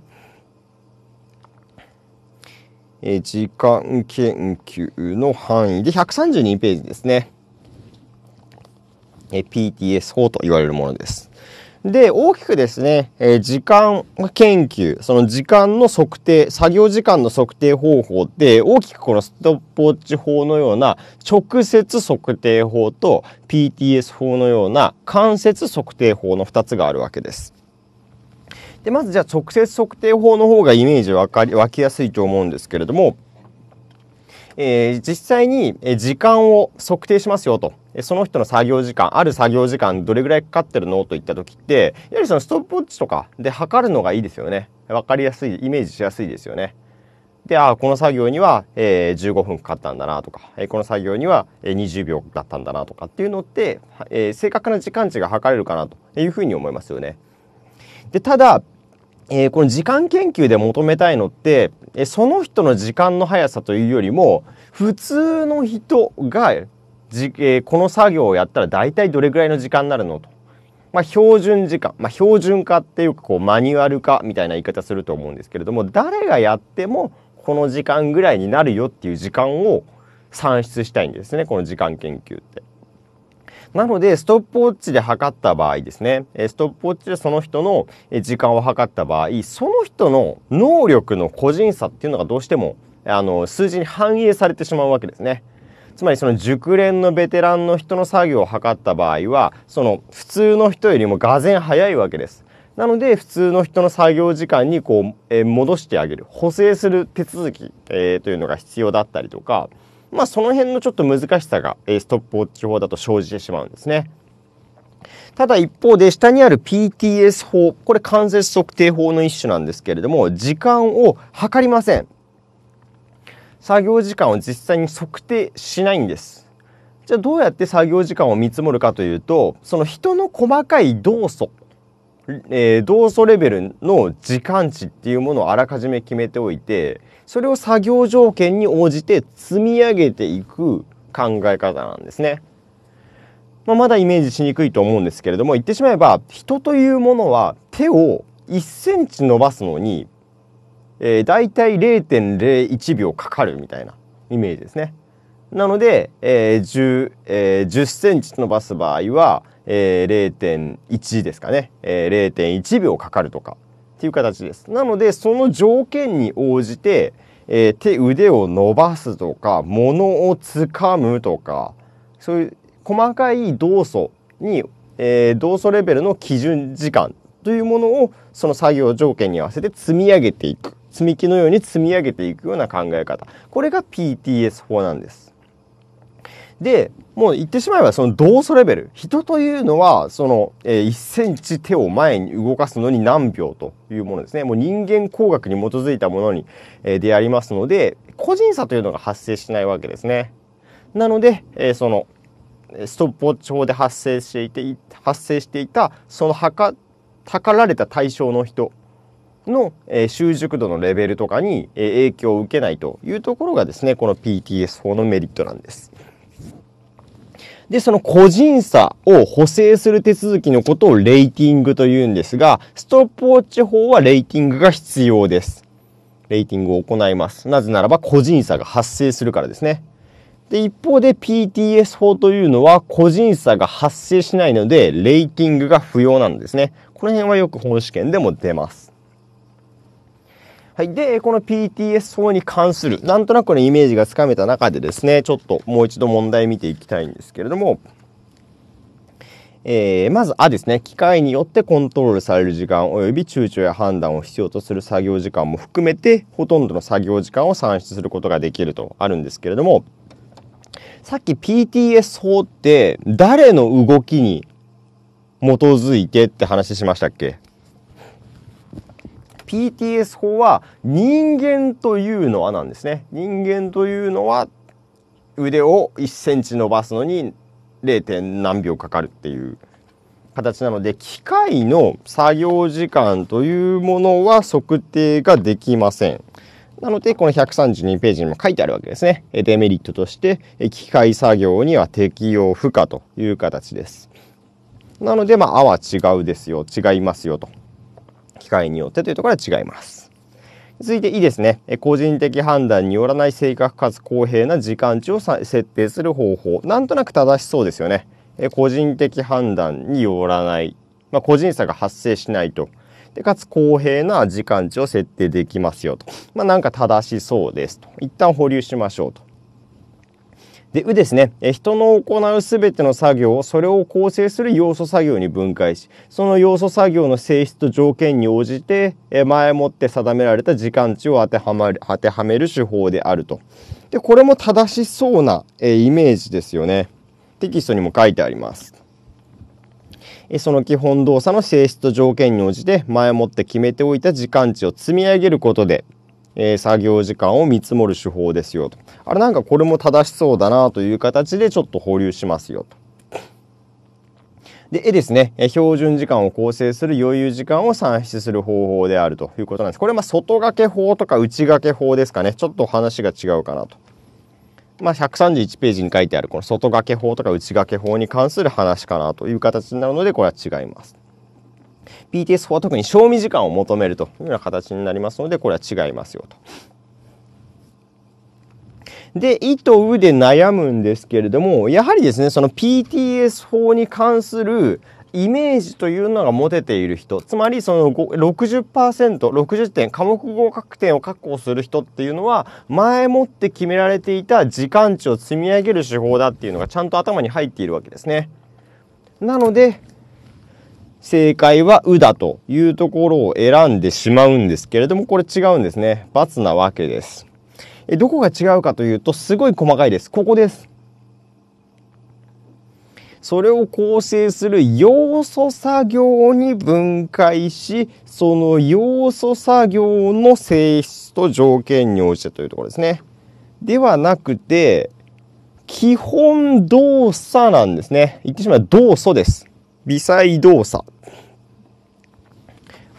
えー、時間研究の範囲で132ページですね。えー、PTS 法と言われるものです。で、大きくですね、えー、時間研究、その時間の測定、作業時間の測定方法って、大きくこのストップウォッチ法のような直接測定法と PTS 法のような間接測定法の2つがあるわけです。で、まずじゃあ直接測定法の方がイメージわかり、湧きやすいと思うんですけれども、えー、実際に時間を測定しますよと。その人の作業時間、ある作業時間どれぐらいかかってるのといった時って、やはりそのストップウォッチとかで測るのがいいですよね。わかりやすい、イメージしやすいですよね。で、あこの作業には、えー、15分かかったんだなとか、えー、この作業には、えー、20秒だったんだなとかっていうのって、えー、正確な時間値が測れるかなというふうに思いますよね。で、ただ、えー、この時間研究で求めたいのって、えー、その人の時間の速さというよりも、普通の人がじ、えー、この作業をやったら大体どれぐらいの時間になるのと、まあ、標準時間、まあ、標準化っていうかこうマニュアル化みたいな言い方すると思うんですけれども誰がやってもこの時間ぐらいになるよっていう時間を算出したいんですねこの時間研究って。なのでストップウォッチで測った場合ですねストップウォッチでその人の時間を測った場合その人の能力の個人差っていうのがどうしてもあの数字に反映されてしまうわけですね。つまりその熟練のベテランの人の作業を測った場合はその普通の人よりもが然早いわけです。なので普通の人の作業時間にこう、えー、戻してあげる補正する手続き、えー、というのが必要だったりとか、まあ、その辺のちょっと難しさが、えー、ストップウォッチ法だと生じてしまうんですね。ただ一方で下にある PTS 法これ関節測定法の一種なんですけれども時間を測りません作業時間を実際に測定しないんです。じゃあどうやって作業時間を見積もるかというとその人の細かい動作、えー、動作レベルの時間値っていうものをあらかじめ決めておいてそれを作業条件に応じて積み上げていく考え方なんですね。まあ、まだイメージしにくいと思うんですけれども言ってしまえば人というものは手を1センチ伸ばすのにえー、大体0.01秒かかるみたいなイメージですね。なので、えーえー、10センチ伸ばす場合は、えー、0.1ですかね、えー、0.1秒かかるとかっていう形です。なのでその条件に応じて、えー、手腕を伸ばすとか物をつかむとかそういう細かい動作に、えー、動作レベルの基準時間というものをその作業条件に合わせて積み上げていく積み木のように積み上げていくような考え方これが PTS 法なんです。でもう言ってしまえばその動作レベル人というのはその、え1センチ手を前に動かすのに何秒というものですねもう人間工学に基づいたものに、えー、でありますので個人差というのが発生しないわけですね。なので、えそのストップウォッチ法で発生していて発生していたその測られた対象の人の、え習熟度のレベルとかに、え影響を受けないというところがですね、この PTS 法のメリットなんです。で、その個人差を補正する手続きのことをレーティングと言うんですが、ストップウォッチ法はレーティングが必要です。レーティングを行います。なぜならば個人差が発生するからですね。で、一方で PTS 法というのは個人差が発生しないので、レーティングが不要なんですね。この辺はよく本試験でも出ます。はい。で、この PTS 法に関する、なんとなくのイメージがつかめた中でですね、ちょっともう一度問題見ていきたいんですけれども、えー、まず、あですね、機械によってコントロールされる時間及び躊躇や判断を必要とする作業時間も含めて、ほとんどの作業時間を算出することができるとあるんですけれども、さっき PTS 法って誰の動きに基づいてって話しましたっけ PTS 法は人間というのはなんですね。人間というのは腕を1センチ伸ばすのに 0. 点何秒かかるっていう形なので機械の作業時間というものは測定ができません。なので、この132ページにも書いてあるわけですね。デメリットとして、機械作業には適用不可という形です。なので、まあ、あは違うですよ、違いますよと機械によってというところは違います。続いていいですね。個人的判断によらない正確かつ公平な時間値を設定する方法。なんとなく正しそうですよね。個人的判断によらない。まあ、個人差が発生しないと。でかつ公平な時間値を設定できますよと。まあ、なんか正しそうですと。一旦保留しましょうと。で、うですね、人の行うすべての作業をそれを構成する要素作業に分解し、その要素作業の性質と条件に応じて、前もって定められた時間値を当てはまる、当てはめる手法であると。で、これも正しそうなイメージですよね。テキストにも書いてあります。その基本動作の性質と条件に応じて前もって決めておいた時間値を積み上げることでえー、作業時間を見積もる手法ですよと。あれなんかこれも正しそうだなという形でちょっと保留しますよと。で、絵ですね、標準時間を構成する余裕時間を算出する方法であるということなんです。これ、まあ、外掛け法とか内掛け法ですかね。ちょっと話が違うかなと。まあ、131ページに書いてあるこの外掛け法とか内掛け法に関する話かなという形になるので、これは違います。p t s 法は特に賞味時間を求めるというような形になりますのでこれは違いますよと。で「い」と「う」で悩むんですけれどもやはりですねその PTS 法に関するイメージというのが持てている人つまりその 60%60 点科目合格点を確保する人っていうのは前もって決められていた時間値を積み上げる手法だっていうのがちゃんと頭に入っているわけですね。なので正解は「う」だというところを選んでしまうんですけれどもこれ違うんですね×なわけですえどこが違うかというとすごい細かいですここですそれを構成する要素作業に分解しその要素作業の性質と条件に応じてというところですねではなくて基本動作なんですね言ってしまえば動素です微細動作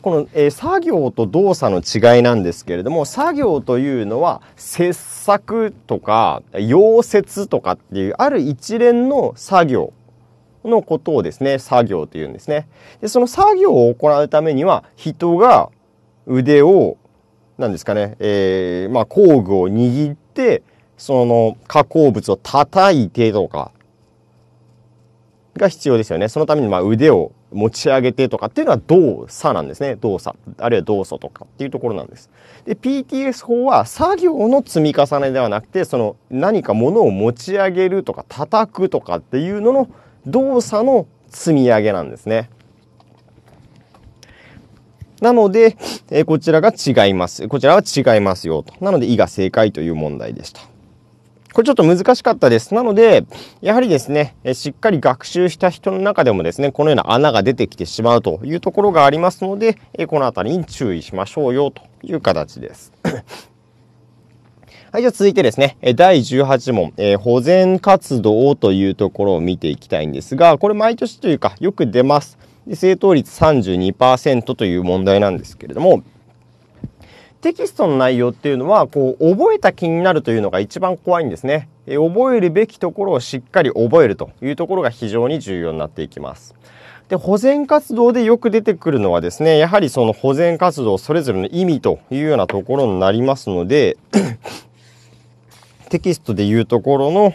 この、えー、作業と動作の違いなんですけれども、作業というのは切削とか溶接とかっていうある一連の作業のことをですね、作業というんですね。で、その作業を行うためには人が腕を、何ですかね、えー、まあ工具を握って、その加工物を叩いてとか、が必要ですよね。そのためにま腕を持ち上げてとかっていうのは動作なんですね。動作。あるいは動作とかっていうところなんです。で、PTS 法は作業の積み重ねではなくて、その何か物を持ち上げるとか叩くとかっていうのの動作の積み上げなんですね。なので、えこちらが違います。こちらは違いますよと。なので、いが正解という問題でした。これちょっと難しかったです。なので、やはりですね、しっかり学習した人の中でもですね、このような穴が出てきてしまうというところがありますので、この辺りに注意しましょうよという形です。(coughs) はい、じゃあ続いてですね、第18問、えー、保全活動というところを見ていきたいんですが、これ毎年というかよく出ます。で正答率32%という問題なんですけれども、テキストの内容っていうのはこう覚えた気になるというのが一番怖いんですね。覚えるべきところをしっかり覚えるというところが非常に重要になっていきます。で保全活動でよく出てくるのはですねやはりその保全活動それぞれの意味というようなところになりますのでテキストで言うところの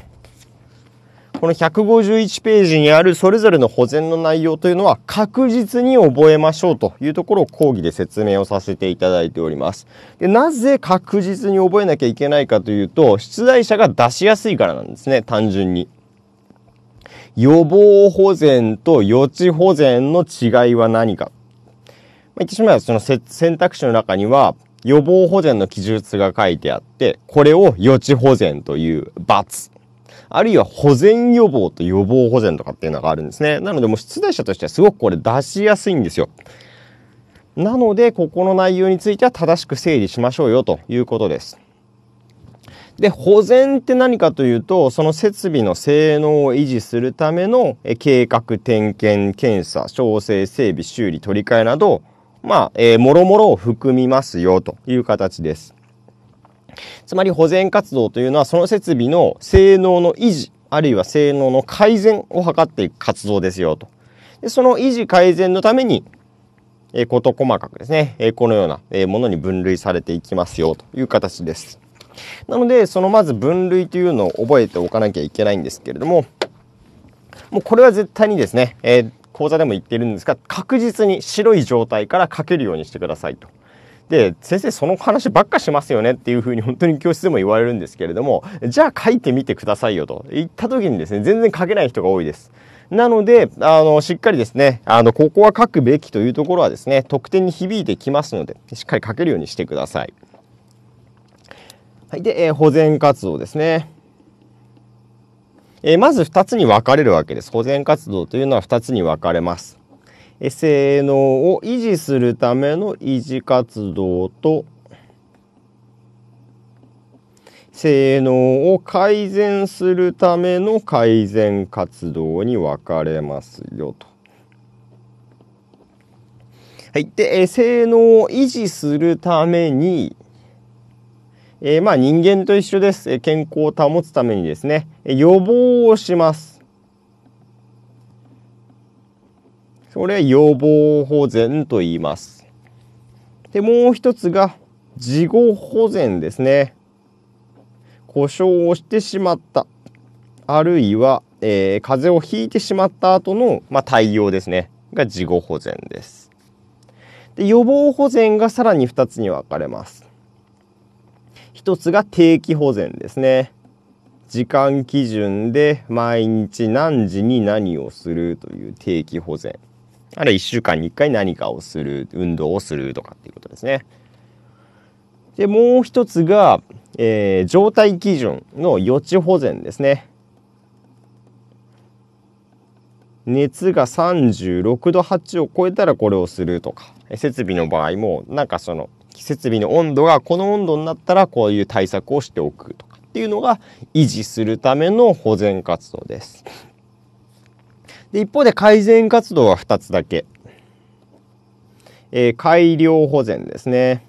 この151ページにあるそれぞれの保全の内容というのは確実に覚えましょうというところを講義で説明をさせていただいております。でなぜ確実に覚えなきゃいけないかというと、出題者が出しやすいからなんですね、単純に。予防保全と予知保全の違いは何か。まあ、言ってしまえばその選択肢の中には予防保全の記述が書いてあって、これを予知保全という罰。あるいは保全予防と予防保全とかっていうのがあるんですね。なのでもう出題者としてはすごくこれ出しやすいんですよ。なので、ここの内容については正しく整理しましょうよということです。で、保全って何かというと、その設備の性能を維持するための計画、点検、検査、調整、整備、修理、取り替えなど、まあ、えー、もろもろを含みますよという形です。つまり保全活動というのはその設備の性能の維持あるいは性能の改善を図っていく活動ですよと。でその維持改善のためにえ事細かくですね、えこのような、えものに分類されていきますよという形です。なのでそのまず分類というのを覚えておかなきゃいけないんですけれどももうこれは絶対にですね、え講座でも言ってるんですが確実に白い状態から書けるようにしてくださいと。で先生その話ばっかしますよねっていうふうに本当に教室でも言われるんですけれどもじゃあ書いてみてくださいよと言った時にですね全然書けない人が多いです。なので、あの、しっかりですね、あの、ここは書くべきというところはですね、得点に響いてきますので、しっかり書けるようにしてください。はい。で、えー、保全活動ですね。えー、まず2つに分かれるわけです。保全活動というのは2つに分かれます。性能を維持するための維持活動と性能を改善するための改善活動に分かれますよと。はい、で性能を維持するために、えー、まあ人間と一緒です健康を保つためにですね予防をします。これは予防保全と言います。で、もう一つが、事後保全ですね。故障をしてしまった。あるいは、えー、風邪をひいてしまった後の、まあ、対応ですね。が事後保全です。で、予防保全がさらに2つに分かれます。1つが定期保全ですね。時間基準で毎日何時に何をするという定期保全。あるいは1週間に1回何かをする運動をするとかっていうことですね。でもう一つが、えー、状態基準の予知保全ですね。熱が36度8を超えたらこれをするとか設備の場合もなんかその設備の温度がこの温度になったらこういう対策をしておくとかっていうのが維持するための保全活動です。で一方で改善活動は2つだけ、えー、改良保全ですね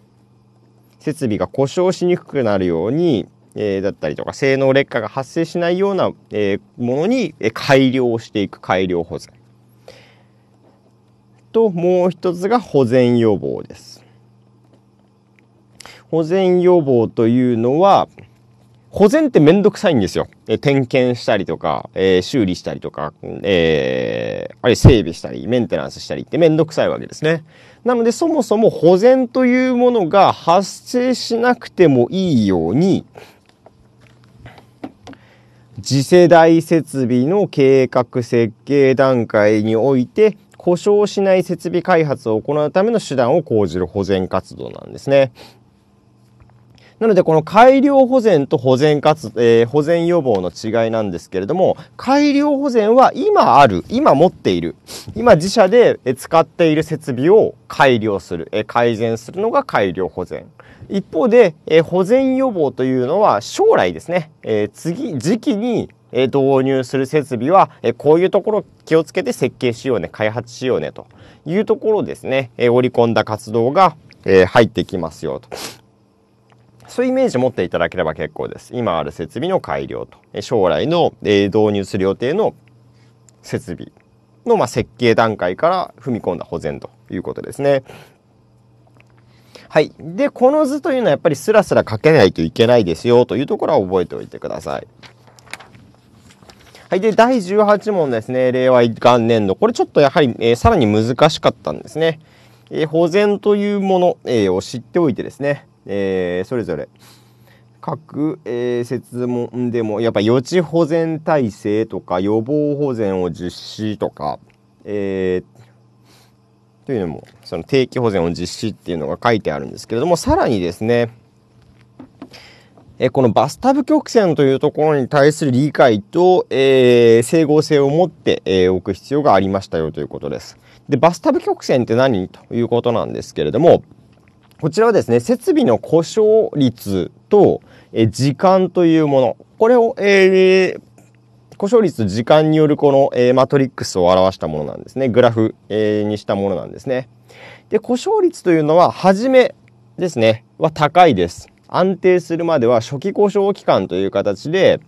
設備が故障しにくくなるように、えー、だったりとか性能劣化が発生しないような、えー、ものに改良をしていく改良保全ともう一つが保全予防です保全予防というのは、保全ってめんどくさいんですよ。え点検したりとか、えー、修理したりとか、えー、あれ整備したり、メンテナンスしたりってめんどくさいわけですね。なのでそもそも保全というものが発生しなくてもいいように、次世代設備の計画設計段階において、故障しない設備開発を行うための手段を講じる保全活動なんですね。なのでこの改良保全と保全活、えー、保全予防の違いなんですけれども改良保全は今ある今持っている今自社で使っている設備を改良する、えー、改善するのが改良保全一方で、えー、保全予防というのは将来ですね、えー、次時期に導入する設備は、こういうところ気をつけて設計しようね開発しようねというところですね、織り込んだ活動が、入ってきますよとそういうイメージを持っていただければ結構です。今ある設備の改良と、将来の導入する予定の設備のま設計段階から踏み込んだ保全ということですね。はい。で、この図というのはやっぱりスラスラ書けないといけないですよというところは覚えておいてください。はい。で、第18問ですね。令和元年度。これちょっとやはり、えー、さらに難しかったんですね。えー、保全というもの、えー、を知っておいてですね。えー、それぞれ各、えー、設問でもやっぱ予知保全体制とか予防保全を実施とか、えー、というのもその定期保全を実施っていうのが書いてあるんですけれどもさらにですねえこのバスタブ曲線というところに対する理解と、えー、整合性を持って、えー、おく必要がありましたよということです。で、バスタブ曲線って何ということなんですけれども、こちらはですね、設備の故障率と、え時間というもの。これを、えー、故障率と時間によるこの、えー、マトリックスを表したものなんですね。グラフ、えー、にしたものなんですね。で、故障率というのは、初めですね、は高いです。安定するまでは初期故障期間という形で、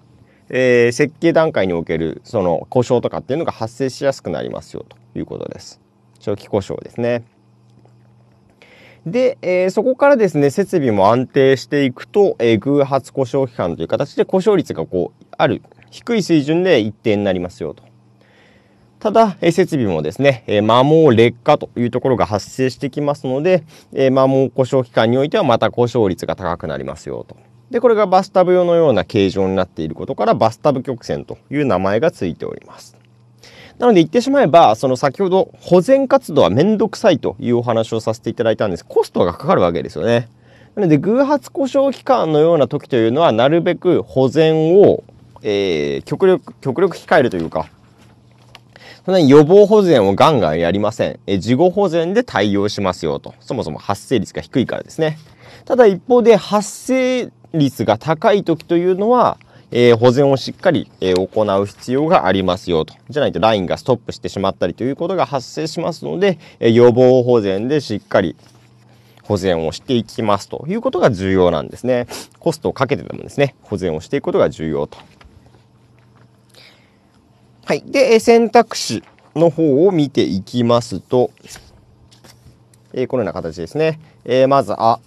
えー、設計段階におけるその故障とかっていうのが発生しやすくなりますよということです。初期故障ですね。で、えー、そこからですね、設備も安定していくと、えー、偶発故障期間という形で故障率がこう、ある、低い水準で一定になりますよと。ただ、えー、設備もですね、えー、摩耗劣化というところが発生してきますので、えー、摩耗故障期間においてはまた故障率が高くなりますよと。で、これがバスタブ用のような形状になっていることから、バスタブ曲線という名前がついております。なので言ってしまえば、その先ほど保全活動はめんどくさいというお話をさせていただいたんです。コストがかかるわけですよね。なので偶発故障期間のような時というのはなるべく保全を、えー、極力、極力控えるというか、ただ、予防保全をガンガンやりません。え、事後保全で対応しますよと。そもそも発生率が低いからですね。ただ一方で発生率が高い時というのは、えー、保全をしっかり、え行う必要がありますよと。じゃないとラインがストップしてしまったりということが発生しますので、え予防保全でしっかり保全をしていきますということが重要なんですね。コストをかけてでもですね、保全をしていくことが重要と。はい。で、選択肢の方を見ていきますと、えこのような形ですね。えまず、あ、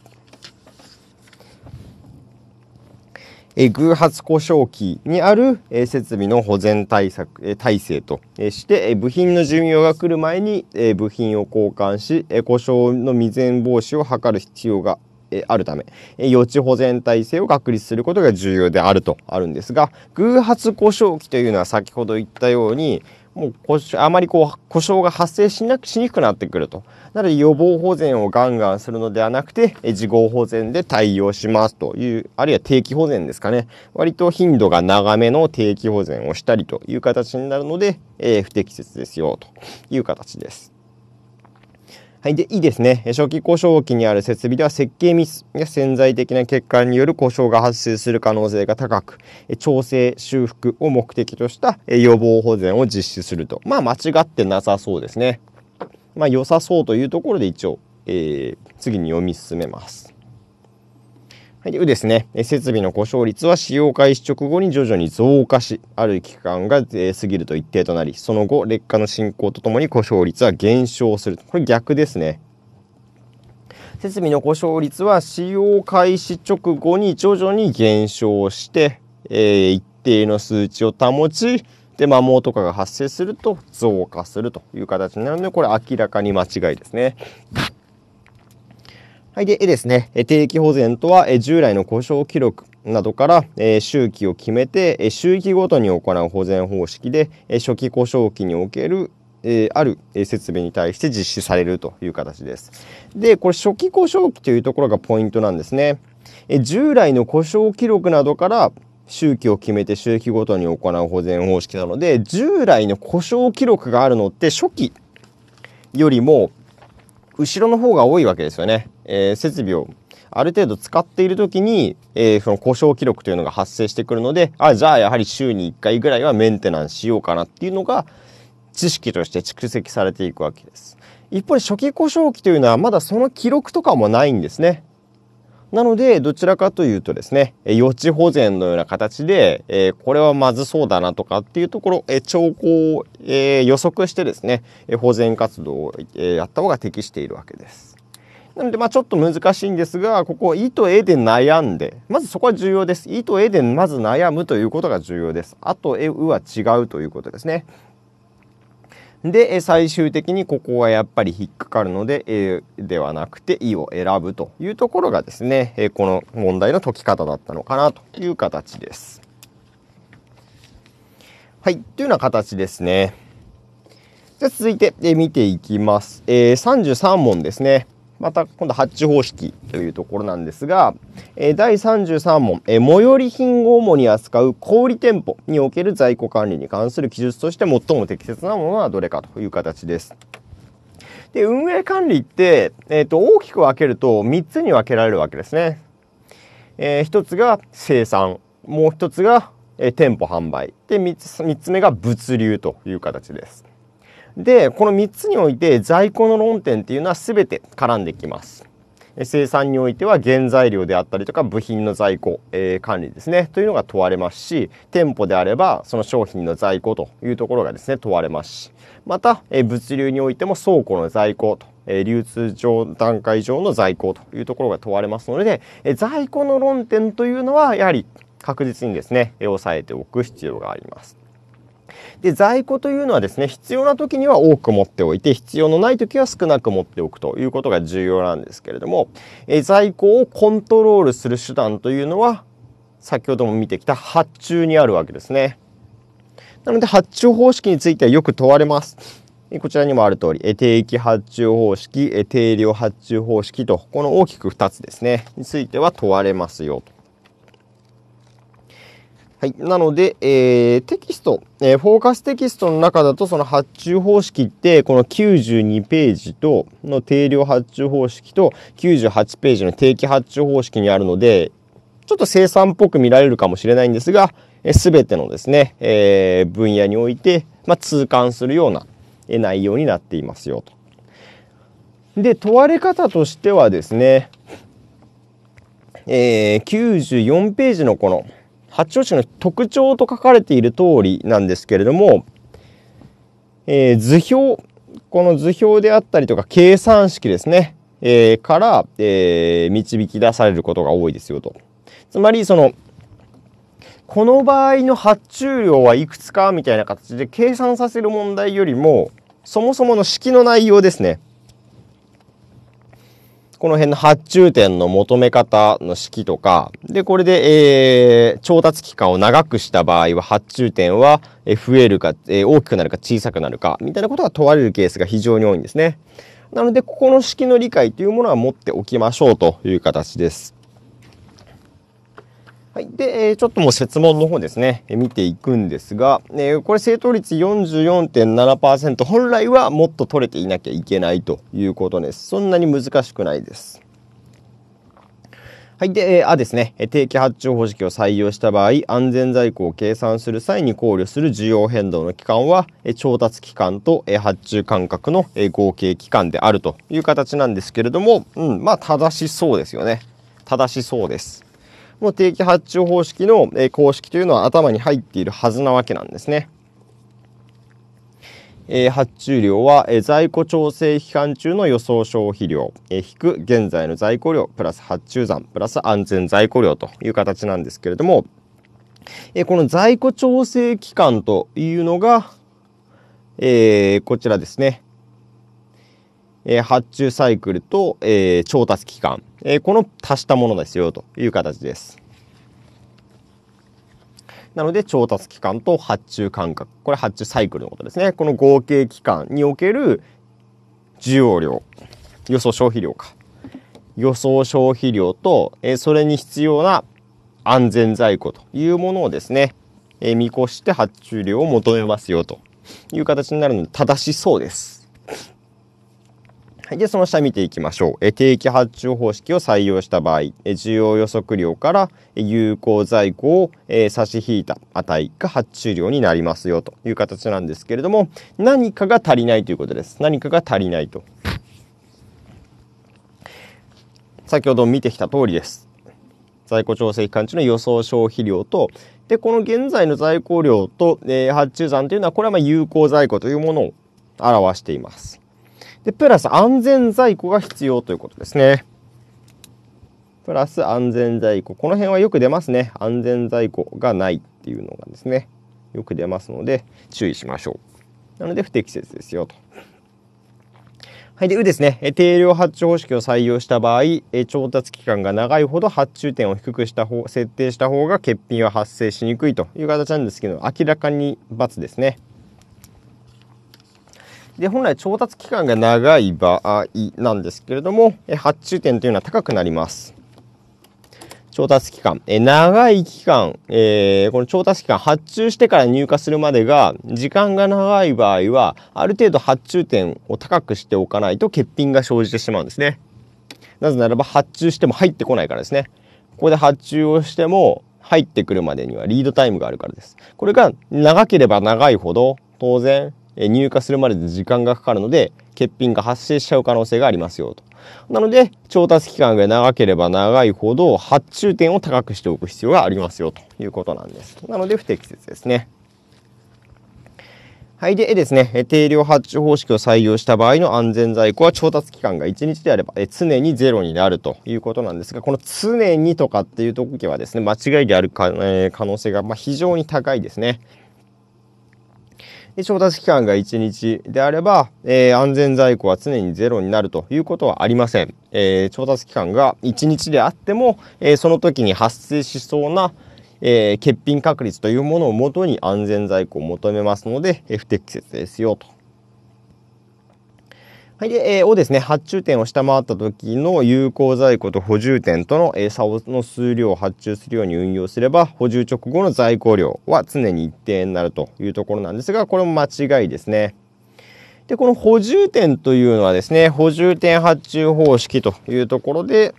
偶発故障機にある設備の保全対策体制として部品の寿命が来る前に部品を交換し故障の未然防止を図る必要があるため予知保全体制を確立することが重要であるとあるんですが偶発故障機というのは先ほど言ったようにもうあまりこう故障が発生しなくしにくくなってくると。なので予防保全をガンガンするのではなくて、事後保全で対応しますという、あるいは定期保全ですかね。割と頻度が長めの定期保全をしたりという形になるので、えー、不適切ですよという形です。はい、で、いいですね。初期故障期にある設備では設計ミスや潜在的な欠陥による故障が発生する可能性が高く、調整、修復を目的とした予防保全を実施すると。まあ、間違ってなさそうですね。まあ、良さそうというところで一応、えー、次に読み進めます。はい、でですね、設備の故障率は使用開始直後に徐々に増加し、ある期間が過ぎると一定となり、その後、劣化の進行とともに故障率は減少する。これ逆ですね。設備の故障率は使用開始直後に徐々に減少して、えー、一定の数値を保ち、で、摩耗とかが発生すると増加するという形になるので、これ明らかに間違いですね。はい。で、ですね、定期保全とは、従来の故障記録などから、え周期を決めて、え周期ごとに行う保全方式で、え初期故障期における、えある設備に対して実施されるという形です。で、これ初期故障期というところがポイントなんですね。え従来の故障記録などから周期を決めて周期ごとに行う保全方式なので、従来の故障記録があるのって初期よりも後ろの方が多いわけですよね、えー、設備をある程度使っている時に、えー、その故障記録というのが発生してくるのであじゃあやはり週に1回ぐらいはメンテナンスしようかなっていうのが知識として蓄積されていくわけです一方で初期故障期というのはまだその記録とかもないんですねなので、どちらかというとですね、予知保全のような形で、えー、これはまずそうだなとかっていうところ、えー、兆候を、えー、予測してですね、保全活動を、えやった方が適しているわけです。なので、まあちょっと難しいんですが、ここ、E と A で悩んで、まずそこは重要です。E と A でまず悩むということが重要です。あと U は違うということですね。で最終的にここはやっぱり引っかかるので A ではなくて E を選ぶというところがですねこの問題の解き方だったのかなという形です。はいというような形ですね。じゃ続いて見ていきます。え33問ですね。また今度八方式というところなんですが、え第33問、え最寄り品を主に扱う小売店舗における在庫管理に関する記述として最も適切なものはどれかという形です。で運営管理って、えーと、と大きく分けると3つに分けられるわけですね。えー、1つが生産もう1つが、えー、店舗販売で3つ ,3 つ目が物流という形です。でこの3つにおいて在庫の論点っていうのは全て絡んできます。生産においては原材料であったりとか部品の在庫、えー、管理ですねというのが問われますし店舗であればその商品の在庫というところがですね問われますしまた、えー、物流においても倉庫の在庫と、えー、流通上段階上の在庫というところが問われますので、えー、在庫の論点というのはやはり確実にですね抑えておく必要があります。で在庫というのはですね必要な時には多く持っておいて必要のない時は少なく持っておくということが重要なんですけれども、えー、在庫をコントロールする手段というのは先ほども見てきた発注にあるわけですね。なので発注方式についてはよく問われます。こちらにもある通り、定期発注方式、定量発注方式と、この大きく2つですね、については問われますよと。はい、なので、えー、テキスト、えー、フォーカステキストの中だとその発注方式ってこの92ページとの定量発注方式と98ページの定期発注方式にあるのでちょっと生産っぽく見られるかもしれないんですが、えー、全てのですね、えー、分野において、まあ、痛感するような内容になっていますよと。で問われ方としてはですね、えー、94ページのこの「八王子の特徴と書かれている通りなんですけれども、えー、図表この図表であったりとか計算式ですね、えー、から、えー、導き出されることが多いですよと。つまりそのこの場合の発注量はいくつかみたいな形で計算させる問題よりもそもそもの式の内容ですねこの辺の発注点の求め方の式とか、で、これで、えー、調達期間を長くした場合は、発注点は増えるか、えー、大きくなるか小さくなるか、みたいなことが問われるケースが非常に多いんですね。なので、ここの式の理解というものは持っておきましょうという形です。はい。で、ちょっともう設問の方ですね、見ていくんですが、えこれ正答率44.7%、本来はもっと取れていなきゃいけないということです。そんなに難しくないです。はい。で、あですね、定期発注方式を採用した場合、安全在庫を計算する際に考慮する需要変動の期間は、調達期間と発注間隔の合計期間であるという形なんですけれども、うん、まあ正しそうですよね。正しそうです。の定期発注方式の、え公式というのは頭に入っているはずなわけなんですね。え発注量は、え在庫調整期間中の予想消費量、え引く現在の在庫量プラス発注算プラス安全在庫量という形なんですけれども、えこの在庫調整期間というのが、えこちらですね、え発注サイクルと、え調達期間、えこの足したものですよという形です。なので調達期間と発注間隔これ発注サイクルのことですねこの合計期間における需要量予想消費量か予想消費量と、えそれに必要な安全在庫というものをですね、え見越して発注量を求めますよという形になるので正しそうです。で、その下見ていきましょう。え定期発注方式を採用した場合、え需要予測量から有効在庫を、え差し引いた値が発注量になりますよという形なんですけれども、何かが足りないということです。何かが足りないと。先ほど見てきた通りです。在庫調整期間中の予想消費量とでこの現在の在庫量と、えー、発注算というのはこれはま有効在庫というものを表しています。で、プラス安全在庫が必要ということですね。プラス安全在庫。この辺はよく出ますね。安全在庫がないっていうのがですね、よく出ますので、注意しましょう。なので、不適切ですよと。はい、で、うですね。定量発注方式を採用した場合、調達期間が長いほど発注点を低くした方、設定した方が欠品は発生しにくいという形なんですけど、明らかに×ですね。で、本来調達期間が長い場合なんですけれども、発注点というのは高くなります。調達期間。え長い期間、えー、この調達期間、発注してから入荷するまでが、時間が長い場合は、ある程度発注点を高くしておかないと欠品が生じてしまうんですね。なぜならば、発注しても入ってこないからですね。ここで発注をしても、入ってくるまでにはリードタイムがあるからです。これが長ければ長いほど、当然、入荷するまで時間がかかるので欠品が発生しちゃう可能性がありますよと。なので調達期間が長ければ長いほど発注点を高くしておく必要がありますよということなんです。なので不適切ですね。はい。で、ですね、定量発注方式を採用した場合の安全在庫は調達期間が1日であれば常にゼロになるということなんですが、この常にとかっていう時はですね、間違いである可能性が非常に高いですね。調達期間が1日であれば、えー、安全在庫は常にゼロになるということはありません。えー、調達期間が1日であっても、えー、その時に発生しそうな、え欠品確率というものをもとに安全在庫を求めますので、え不適切ですよとはい、で、えー、をですね、発注点を下回った時の有効在庫と補充点との、えー、差の数量を発注するように運用すれば、補充直後の在庫量は常に一定になるというところなんですが、これも間違いですね。で、この補充点というのはですね、補充点発注方式というところで、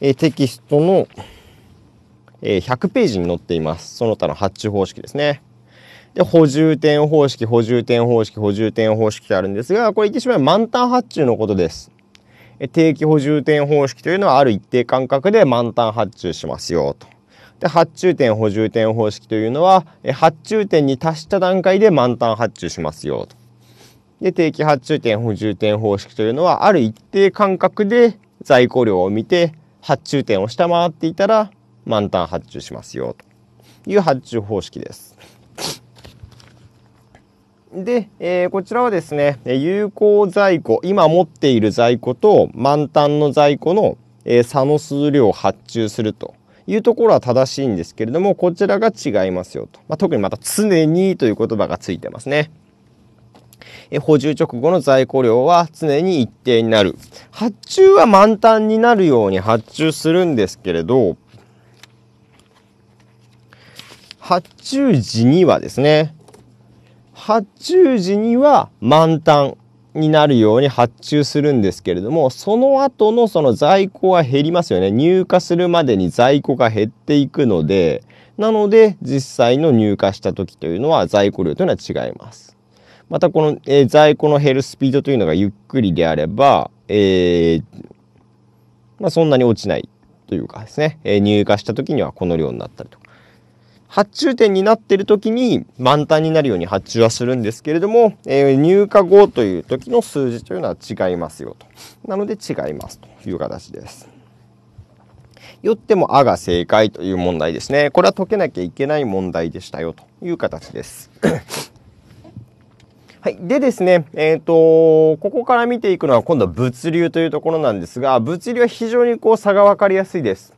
えー、テキストの、え100ページに載っています。その他の発注方式ですね。で補充点方式補充点方式補充点方式ってあるんですがこれ言ってしまえば満タン発注のことです。定期補充点方式というのはある一定間隔で満タン発注しますよと。で発注点補充点方式というのは発注点に達した段階で満タン発注しますよと。で定期発注点補充点方式というのはある一定間隔で在庫量を見て発注点を下回っていたら満タン発注しますよという発注方式です。で、えー、こちらはですね、有効在庫、今持っている在庫と満タンの在庫の、えー、差の数量を発注するというところは正しいんですけれども、こちらが違いますよと。まあ、特にまた常にという言葉がついてますね。え補充直後の在庫量は常に一定になる。発注は満タンになるように発注するんですけれど、発注時にはですね、発注時には満タンになるように発注するんですけれどもその後のその在庫は減りますよね入荷するまでに在庫が減っていくのでなので実際の入荷した時というのは在庫量というのは違いますまたこの、えー、在庫の減るスピードというのがゆっくりであれば、えー、まあ、そんなに落ちないというかですね、えー、入荷した時にはこの量になったりとか発注点になっている時に満タンになるように発注はするんですけれども、えー、入荷後という時の数字というのは違いますよと。なので違いますという形です。よっても「あ」が正解という問題ですね。これは解けなきゃいけない問題でしたよという形です。(coughs) はい。でですね、えっ、ー、と、ここから見ていくのは今度は物流というところなんですが、物流は非常にこう差が分かりやすいです。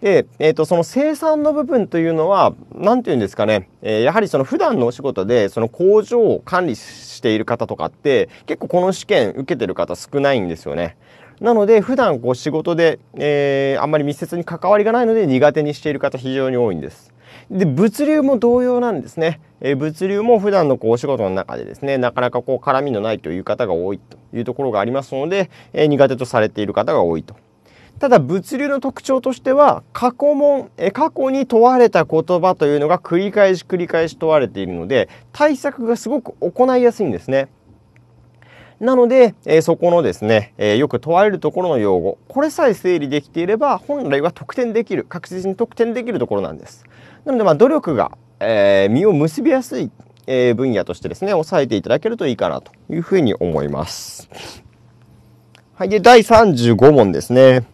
で、えー、とその生産の部分というのは何て言うんですかね、えー、やはりその普段のお仕事でその工場を管理している方とかって結構この試験受けてる方少ないんですよね。なので普段こう仕事で、えー、あんまり密接に関わりがないので苦手にしている方非常に多いんです。で物流も同様なんですね、えー、物流も普段のこうお仕事の中でですねなかなかこう絡みのないという方が多いというところがありますので、えー、苦手とされている方が多いとただ物流の特徴としては過去問え過去に問われた言葉というのが繰り返し繰り返し問われているので対策がすごく行いやすいんですね。なので、えー、そこのですね、えー、よく問われるところの用語、これさえ整理できていれば、本来は得点できる、確実に得点できるところなんです。なので、まあ、努力が、えー、身を結びやすい、え分野としてですね、押さえていただけるといいかなというふうに思います。はい。で、第35問ですね。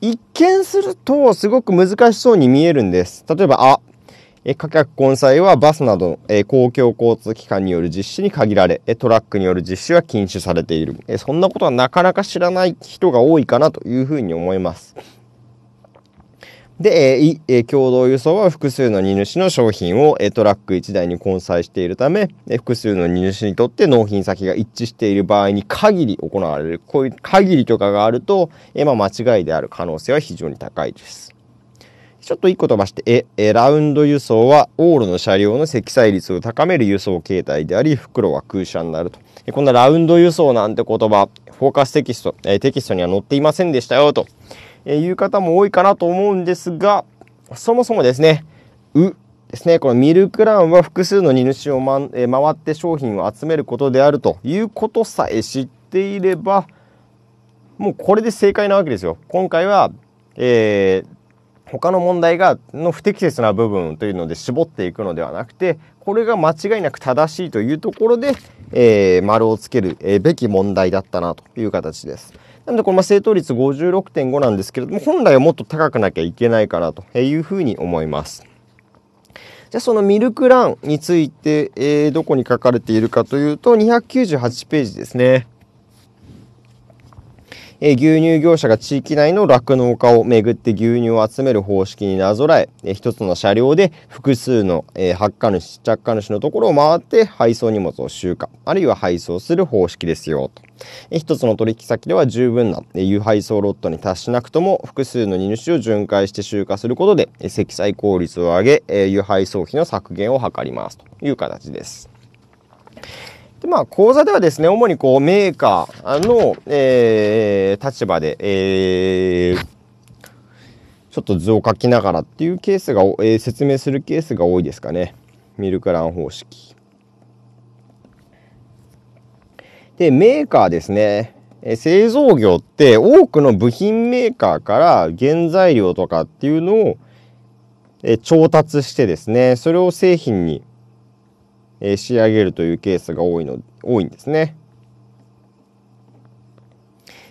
一見するとすごく難しそうに見えるんです。例えば、あ、え価格混載はバスなど、え公共交通機関による実施に限られ、えトラックによる実施は禁止されている、えそんなことはなかなか知らない人が多いかなというふうに思います。で、えー、共同輸送は複数の荷主の商品を、えー、トラック1台に混載しているため、えー、複数の荷主にとって納品先が一致している場合に限り行われる。こういう限りとかがあると、えー、まあ、間違いである可能性は非常に高いです。ちょっと1個飛ばして、え、えラウンド輸送は往路の車両の積載率を高める輸送形態であり、袋は空車になると。こんなラウンド輸送なんて言葉、フォーカステキスト、えテキストには載っていませんでしたよと。えいう方も多いかなと思うんですが、そもそもですね、うですね、このミルクランは複数の荷主を、まえ回って商品を集めることであるということさえ知っていれば、もうこれで正解なわけですよ。今回は、えー他の問題がの不適切な部分というので絞っていくのではなくてこれが間違いなく正しいというところで、えー、丸をつけるべき問題だったなという形です。なのでこれま正答率56.5なんですけれども本来はもっと高くなきゃいけないかなというふうに思います。じゃあ、そのミルクランについて、えー、どこに書かれているかというと298ページですね。え牛乳業者が地域内の酪農家をめぐって牛乳を集める方式になぞらええ1つの車両で複数の、え発火主着火主のところを回って配送荷物を集荷あるいは配送する方式ですよと。1つの取引先では十分な有配送ロットに達しなくとも複数の荷主を巡回して集荷することで積載効率を上げ有配送費の削減を図りますという形です。でまあ、講座ではですね、主にこうメーカーの、えー、立場で、えー、ちょっと図を書きながらっていうケースが、えー、説明するケースが多いですかね。ミルクラン方式。で、メーカーですね。え製造業って多くの部品メーカーから原材料とかっていうのを、え調達してですね、それを製品にえ仕上げるというケースが多いの多いんですね。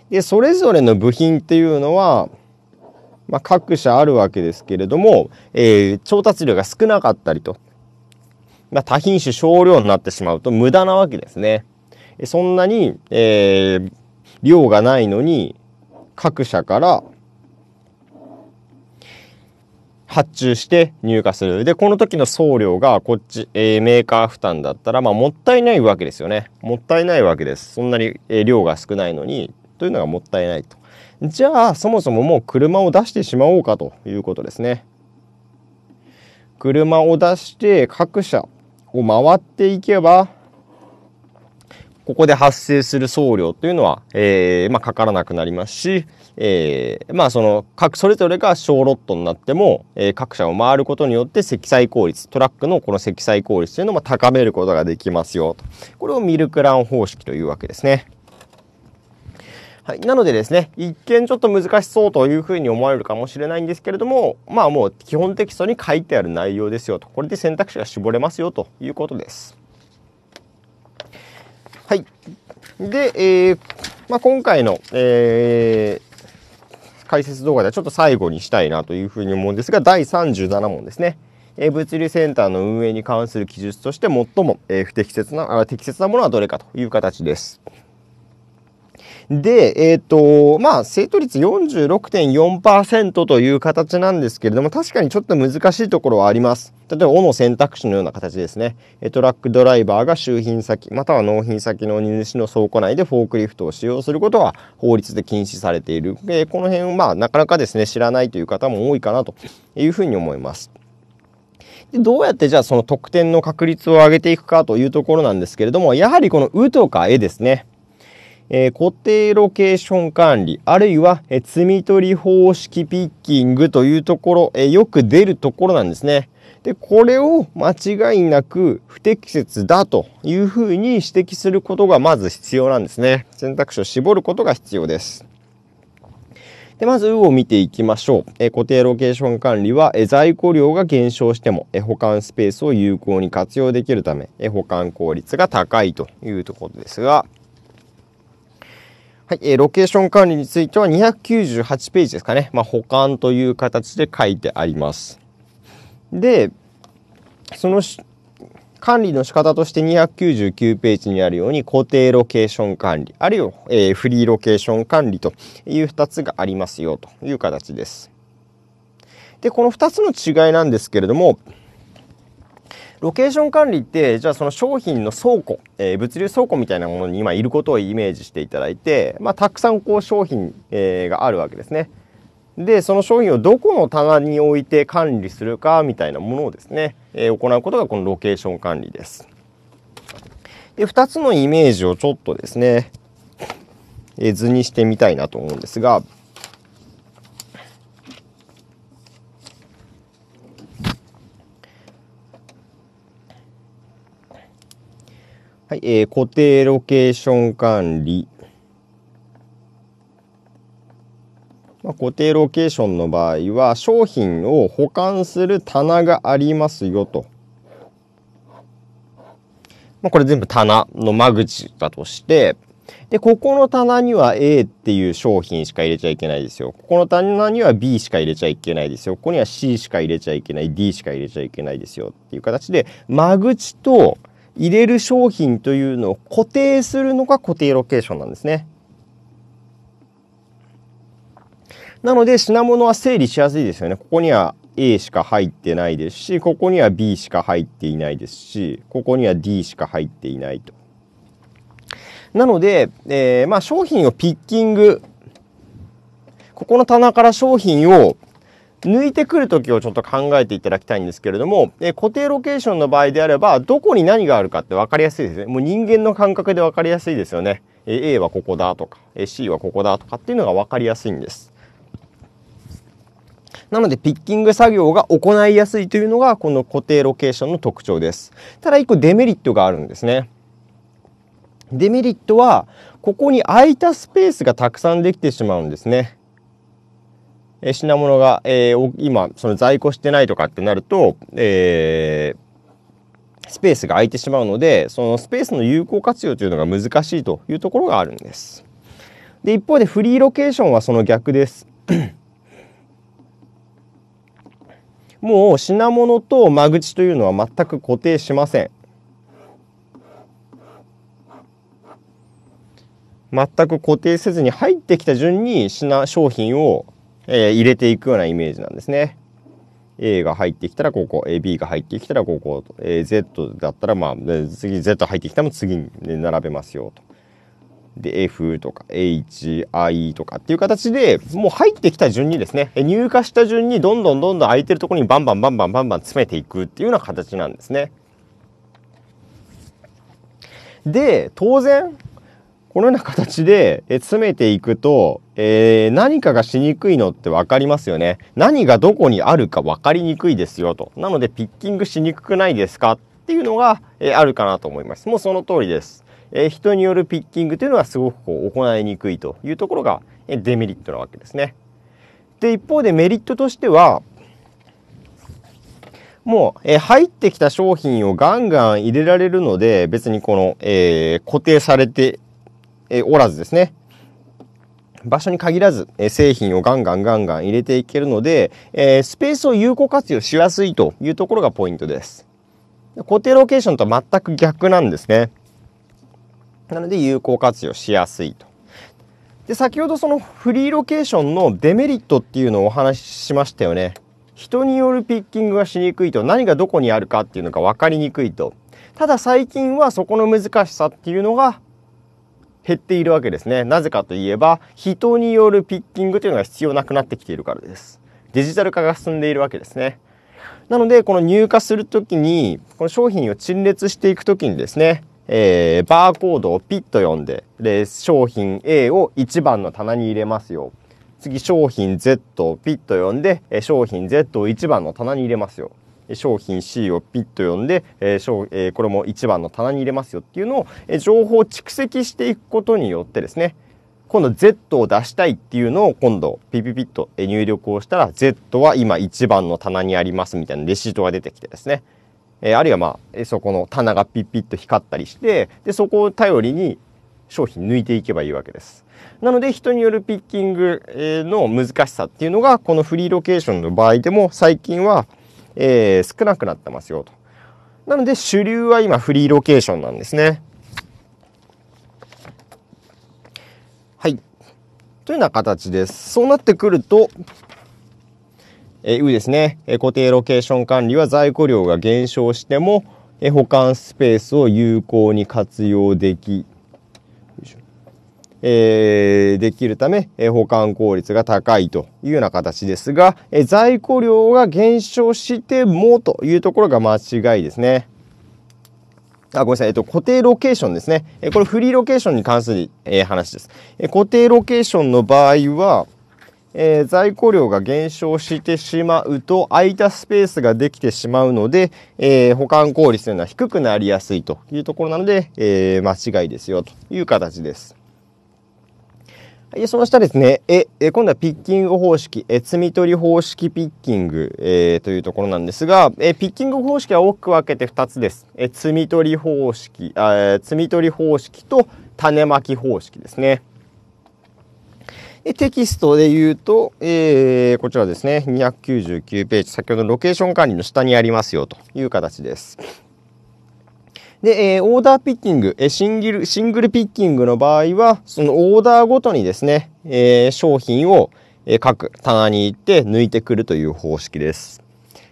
でそれぞれの部品っていうのは、まあ、各社あるわけですけれども、えー、調達量が少なかったりと、まあ、多品種少量になってしまうと無駄なわけですね。そんなに、えー、量がないのに各社から発注して入荷するでこの時の送料がこっち、えー、メーカー負担だったら、まあ、もったいないわけですよねもったいないわけですそんなに、えー、量が少ないのにというのがもったいないとじゃあそもそももう車を出してしまおうかということですね車を出して各社を回っていけばここで発生する送料というのは、えー、まあ、かからなくなりますし、えー、まあ、その、各、それぞれが小ロットになっても、えー、各社を回ることによって積載効率、トラックのこの積載効率というのも高めることができますよと。これをミルクラン方式というわけですね。はい。なのでですね、一見ちょっと難しそうというふうに思われるかもしれないんですけれども、まあもう基本テキストに書いてある内容ですよと。これで選択肢が絞れますよということです。はい。で、えー、まあ、今回の、えー、解説動画ではちょっと最後にしたいなというふうに思うんですが、第37問ですね。え物流センターの運営に関する記述として最も、え不適切なあ、適切なものはどれかという形です。で、えっ、ー、と、まあ、正答率46.4%という形なんですけれども、確かにちょっと難しいところはあります。例えば、O の選択肢のような形ですね。トラックドライバーが収品先、または納品先の荷主の倉庫内でフォークリフトを使用することは法律で禁止されている。えこの辺、まあ、なかなかですね、知らないという方も多いかなというふうに思います。でどうやってじゃあその得点の確率を上げていくかというところなんですけれどもやはりこの「う」とか「え」ですねえー、固定ロケーション管理、あるいは、えー、積み取り方式ピッキングというところ、えー、よく出るところなんですね。で、これを間違いなく不適切だというふうに指摘することがまず必要なんですね。選択肢を絞ることが必要です。で、まず、を見ていきましょう。え固定ロケーション管理は、え在庫量が減少しても、え保管スペースを有効に活用できるため、え保管効率が高いというところですが、はい、えー、ロケーション管理については298ページですかね。まあ、保管という形で書いてあります。で、その管理の仕方として299ページにあるように固定ロケーション管理、あるいは、えー、フリーロケーション管理という2つがありますよという形です。で、この2つの違いなんですけれども、ロケーション管理ってじゃあその商品の倉庫、えー、物流倉庫みたいなものに今いることをイメージしていただいて、まあ、たくさんこう商品、えー、があるわけですね。でその商品をどこの棚に置いて管理するかみたいなものをですね、えー、行うことがこのロケーション管理です。で2つのイメージをちょっとですね、え図にしてみたいなと思うんですがはい、えー、固定ロケーション管理。まあ、固定ロケーションの場合は、商品を保管する棚がありますよと。まあ、これ全部棚の間口だとして、で、ここの棚には A っていう商品しか入れちゃいけないですよ。ここの棚には B しか入れちゃいけないですよ。ここには C しか入れちゃいけない、D しか入れちゃいけないですよっていう形で、間口と入れる商品というのを固定するのが固定ロケーションなんですね。なので品物は整理しやすいですよね。ここには A しか入ってないですし、ここには B しか入っていないですし、ここには D しか入っていないと。なので、えー、まあ商品をピッキング、ここの棚から商品を抜いてくる時をちょっと考えていただきたいんですけれども、え固定ロケーションの場合であればどこに何があるかって分かりやすいですねもう人間の感覚で分かりやすいですよね、え A はここだとか、え C はここだとかっていうのが分かりやすいんですなのでピッキング作業が行いやすいというのがこの固定ロケーションの特徴ですただ1個デメリットがあるんですねデメリットはここに空いたスペースがたくさんできてしまうんですねえ品物が、えー、今、その在庫してないとかってなると、えー、スペースが空いてしまうので、そのスペースの有効活用というのが難しいというところがあるんです。で、一方でフリーロケーションはその逆です。(coughs) もう品物と間口というのは全く固定しません。全く固定せずに入ってきた順に品商品をえー、入れていくようなイメージなんですね。A が入ってきたらここ、B が入ってきたらここ、Z だったらまあ、次 Z 入ってきたら次に並べますよと。で F とか HI とかっていう形でもう入ってきた順にですね入荷した順にどんどんどんどん空いてるところにバンバンバンバンバンバン詰めていくっていうような形なんですね。で当然このような形で、え詰めていくと、えー、何かがしにくいのって分かりますよね。何がどこにあるか分かりにくいですよと。なのでピッキングしにくくないですかっていうのが、えー、あるかなと思います。もうその通りです。えー、人によるピッキングというのはすごくこう行いにくいというところが、えデメリットなわけですね。で一方でメリットとしてはもう、え入ってきた商品をガンガン入れられるので別にこの、え固定されてえおらずですね場所に限らず、え製品をガンガンガンガン入れていけるので、えスペースを有効活用しやすいというところがポイントです。固定ロケーションとは全く逆なんですね。なので有効活用しやすいと。で先ほどそのフリーロケーションのデメリットっていうのをお話ししましたよね。人によるピッキングがしにくいと何がどこにあるかっていうのが分かりにくいと。ただ最近はそこの難しさっていうのが減っているわけですねなぜかといえば人によるピッキングというのが必要なくなってきているからですデジタル化が進んでいるわけですねなのでこの入荷する時にこの商品を陳列していく時にですねえー、バーコードをピッと読んでで商品 A を1番の棚に入れますよ次商品 Z をピッと読んで商品 Z を1番の棚に入れますよ商品 C をピッと読んで、えー、これも1番の棚に入れますよっていうのを、え情報を蓄積していくことによってですね今度 Z を出したいっていうのを今度ピピピッと入力をしたら Z は今1番の棚にありますみたいなレシートが出てきてですねえあるいはまあそこの棚がピッピッと光ったりしてでそこを頼りに商品抜いていけばいいわけです。なので人によるピッキングの難しさっていうのがこのフリーロケーションの場合でも最近はえー、少なくなってますよと。なので主流は今フリーロケーションなんですね。はい。というような形です。そうなってくると、えー、うですね、え固定ロケーション管理は在庫量が減少しても、え保管スペースを有効に活用できえー、できるため、え保管効率が高いというような形ですが、え在庫量が減少してもというところが間違いですね。あ、ごめんなさい。えっと、固定ロケーションですね。えこれフリーロケーションに関する、え話です、え固定ロケーションの場合は、えー、在庫量が減少してしまうと空いたスペースができてしまうので、えー、保管効率というのは低くなりやすいというところなので、えー、間違いですよという形です。えその下ですね、ええ今度はピッキング方式、え摘み取り方式ピッキング、えー、というところなんですが、えピッキング方式は大きく分けて2つです。え摘み取り方式、え摘み取り方式と種まき方式ですね。でテキストで言うと、えー、こちらですね、299ページ、先ほどロケーション管理の下にありますよという形です。で、えー、オーダーピッキング、えー、シングル、シングルピッキングの場合は、そのオーダーごとにですね、えー、商品を、えー、各棚に行って抜いてくるという方式です。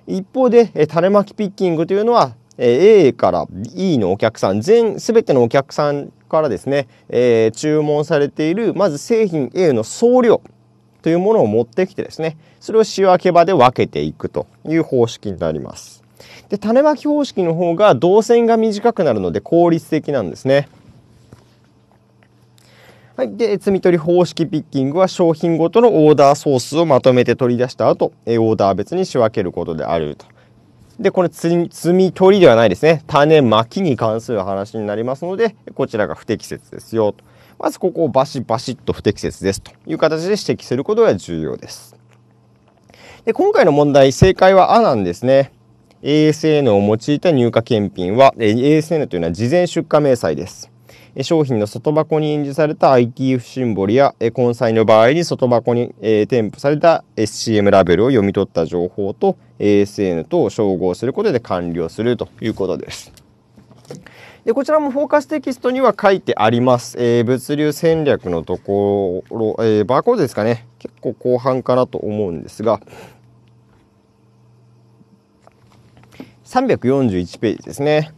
一方で、えー、垂れ巻きピッキングというのは、えー、A から E のお客さん、全、すべてのお客さんからですね、えー、注文されている、まず製品 A の総量というものを持ってきてですね、それを仕分け場で分けていくという方式になります。で種まき方式の方が動線が短くなるので効率的なんですね。はい、で摘み取り方式ピッキングは商品ごとのオーダーソースをまとめて取り出した後オーダー別に仕分けることであると。でこれ摘み取りではないですね種まきに関する話になりますのでこちらが不適切ですよと。まずここをバシバシッと不適切ですという形で指摘することが重要です。で今回の問題正解は「あ」なんですね。ASN を用いた入荷検品は、ASN というのは事前出荷明細です。商品の外箱に印字された ITF シンボルや根菜の場合に外箱に添付された SCM ラベルを読み取った情報と ASN と照合することで完了するということです。でこちらもフォーカステキストには書いてあります。えー、物流戦略のところ、えー、バーコードですかね。結構後半かなと思うんですが、341ページですね。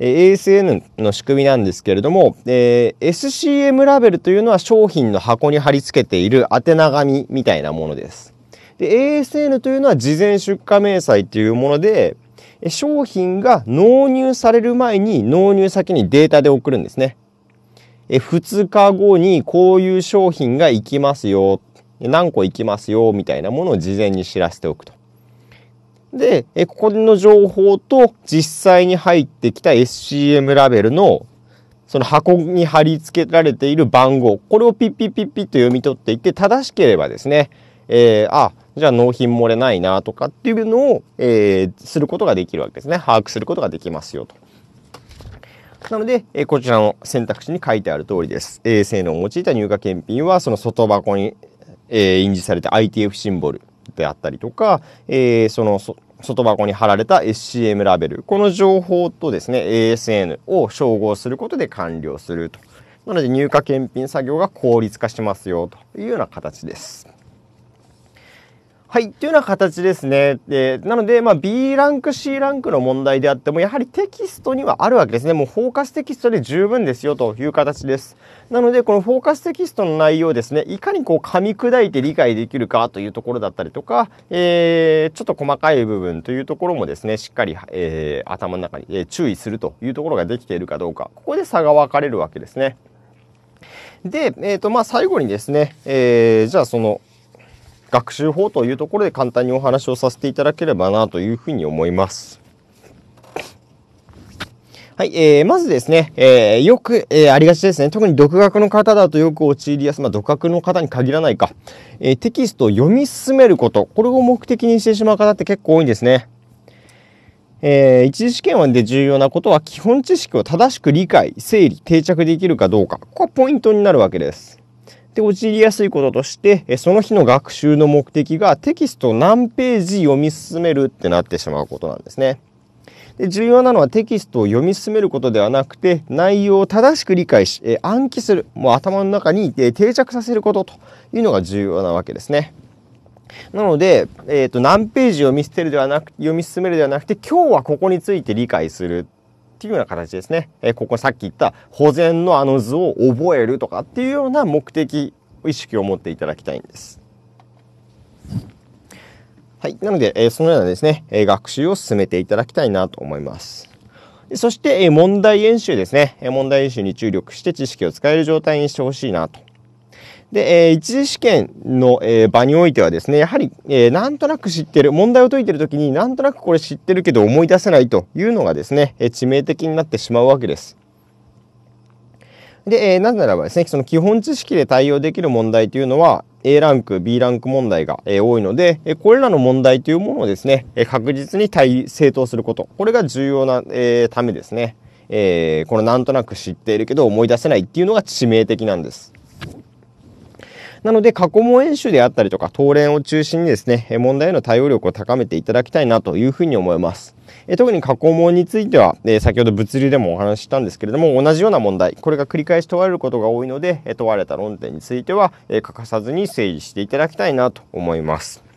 ASN の仕組みなんですけれども、えー、SCM ラベルというのは商品の箱に貼り付けている宛名紙みたいなものです。で、ASN というのは事前出荷明細というもので、商品が納入される前に納入先にデータで送るんですね。え2日後にこういう商品が行きますよ。何個行きますよみたいなものを事前に知らせておくと。で、えここの情報と実際に入ってきた SCM ラベルのその箱に貼り付けられている番号これをピッピッピッピッと読み取っていって正しければですね、えー、あじゃあ納品漏れないなとかっていうのを、えー、することができるわけですね把握することができますよと。なので、えー、こちらの選択肢に書いてある通りです。え性能を用いた入荷検品はその外箱に、え印字された ITF シンボルであったりとか、えー、その外箱に貼られた SCM ラベルこの情報とですね ASN を照合することで完了するとなので入荷検品作業が効率化しますよというような形です。はいというような形ですね。でなので、まあ、B ランク C ランクの問題であってもやはりテキストにはあるわけですね。もうフォーカステキストで十分ですよという形です。なのでこのフォーカステキストの内容ですねいかにこう噛み砕いて理解できるかというところだったりとか、えー、ちょっと細かい部分というところもですねしっかり、えー、頭の中に、え注意するというところができているかどうかここで差が分かれるわけですね。で、えーとまあ、最後にですね、えー、じゃあその学習法というところで簡単にお話をさせていただければなというふうに思います。はい、えー、まずですね、えー、よく、えー、ありがちですね。特に独学の方だとよく陥りやすい、まあ、独学の方に限らないか、えー、テキストを読み進めること、これを目的にしてしまう方って結構多いんですね。えー、一次試験で重要なことは基本知識を正しく理解、整理、定着できるかどうか。ここがポイントになるわけです。で、陥りやすいこととして、その日の学習の目的がテキスト何ページ読み進めるってなってしまうことなんですね。で重要なのはテキストを読み進めることではなくて内容を正しく理解し、え暗記するもう頭の中に、いて定着させることというのが重要なわけですね。なので、えーと、何ページ読み捨てるではなく読み進めるではなくて今日はここについて理解するっていうような形ですね。えここさっき言った保全のあの図を覚えるとかっていうような目的、意識を持っていただきたいんです。はい。なので、えー、そのようなですね、えー、学習を進めていただきたいなと思います。そして、え問題演習ですね。え問題演習に注力して知識を使える状態にしてほしいなとで、えー、一次試験の、えー、場においてはですね、やはり、えー、なんとなく知ってる、問題を解いてる時になんとなくこれ知ってるけど思い出せないというのがですね、え致命的になってしまうわけです。で、えー、なぜならばですね、その基本知識で対応できる問題というのは、A ランク、B ランク問題が、えー、多いので、えー、これらの問題というものをですね、え確実に対正当すること。これが重要な、えためですね。えこのなんとなく知っているけど思い出せないっていうのが致命的なんです。なので、過去問演習であったりとか、答練を中心にですね、問題への対応力を高めていただきたいなというふうに思います。え特に過去問については、え先ほど物流でもお話ししたんですけれども同じような問題これが繰り返し問われることが多いので、え問われた論点については、え欠かさずに整理していただきたいなと思います。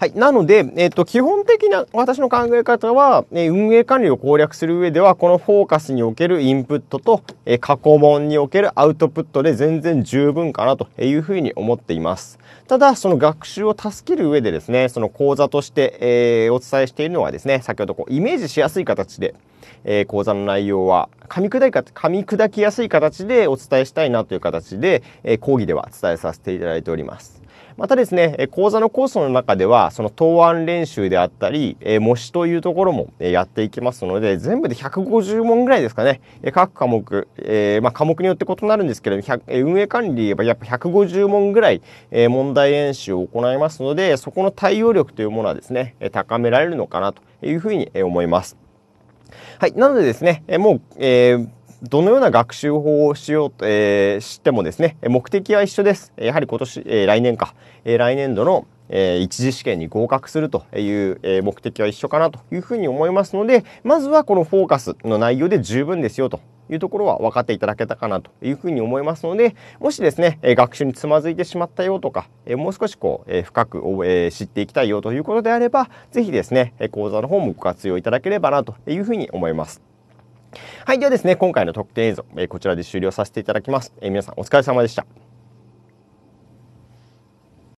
はい。なので、えっ、と、基本的な私の考え方は、え運営管理を攻略する上では、このフォーカスにおけるインプットと、え過去問におけるアウトプットで全然十分かなというふうに思っています。ただ、その学習を助ける上でですね、その講座として、えー、お伝えしているのはですね、先ほどこう、イメージしやすい形で、えー、講座の内容は噛み砕いか噛み砕きやすい形でお伝えしたいなという形で、えー、講義では伝えさせていただいております。またですね、講座のコースの中では、その答案練習であったり、模試というところもやっていきますので、全部で150問ぐらいですかね、各科目、えー、まあ、科目によって異なるんですけれども、運営管理はやっぱ150問ぐらい問題演習を行いますので、そこの対応力というものはですね、高められるのかなというふうに思います。はい。なのでですね、もう、えーどのような学習法をしようと、えー、してもですね、目的は一緒です。やはり今年、えー、来年か、えー、来年度のえー、一次試験に合格するという、えー、目的は一緒かなというふうに思いますので、まずはこのフォーカスの内容で十分ですよというところは分かっていただけたかなというふうに思いますので、もしですね、え学習につまずいてしまったよとか、えもう少しこう、え深く、え知っていきたいよということであれば、ぜひですね、講座の方もご活用いただければなというふうに思います。はい、ではですね、今回の特典映像、えこちらで終了させていただきます。え皆さんお疲れ様でした。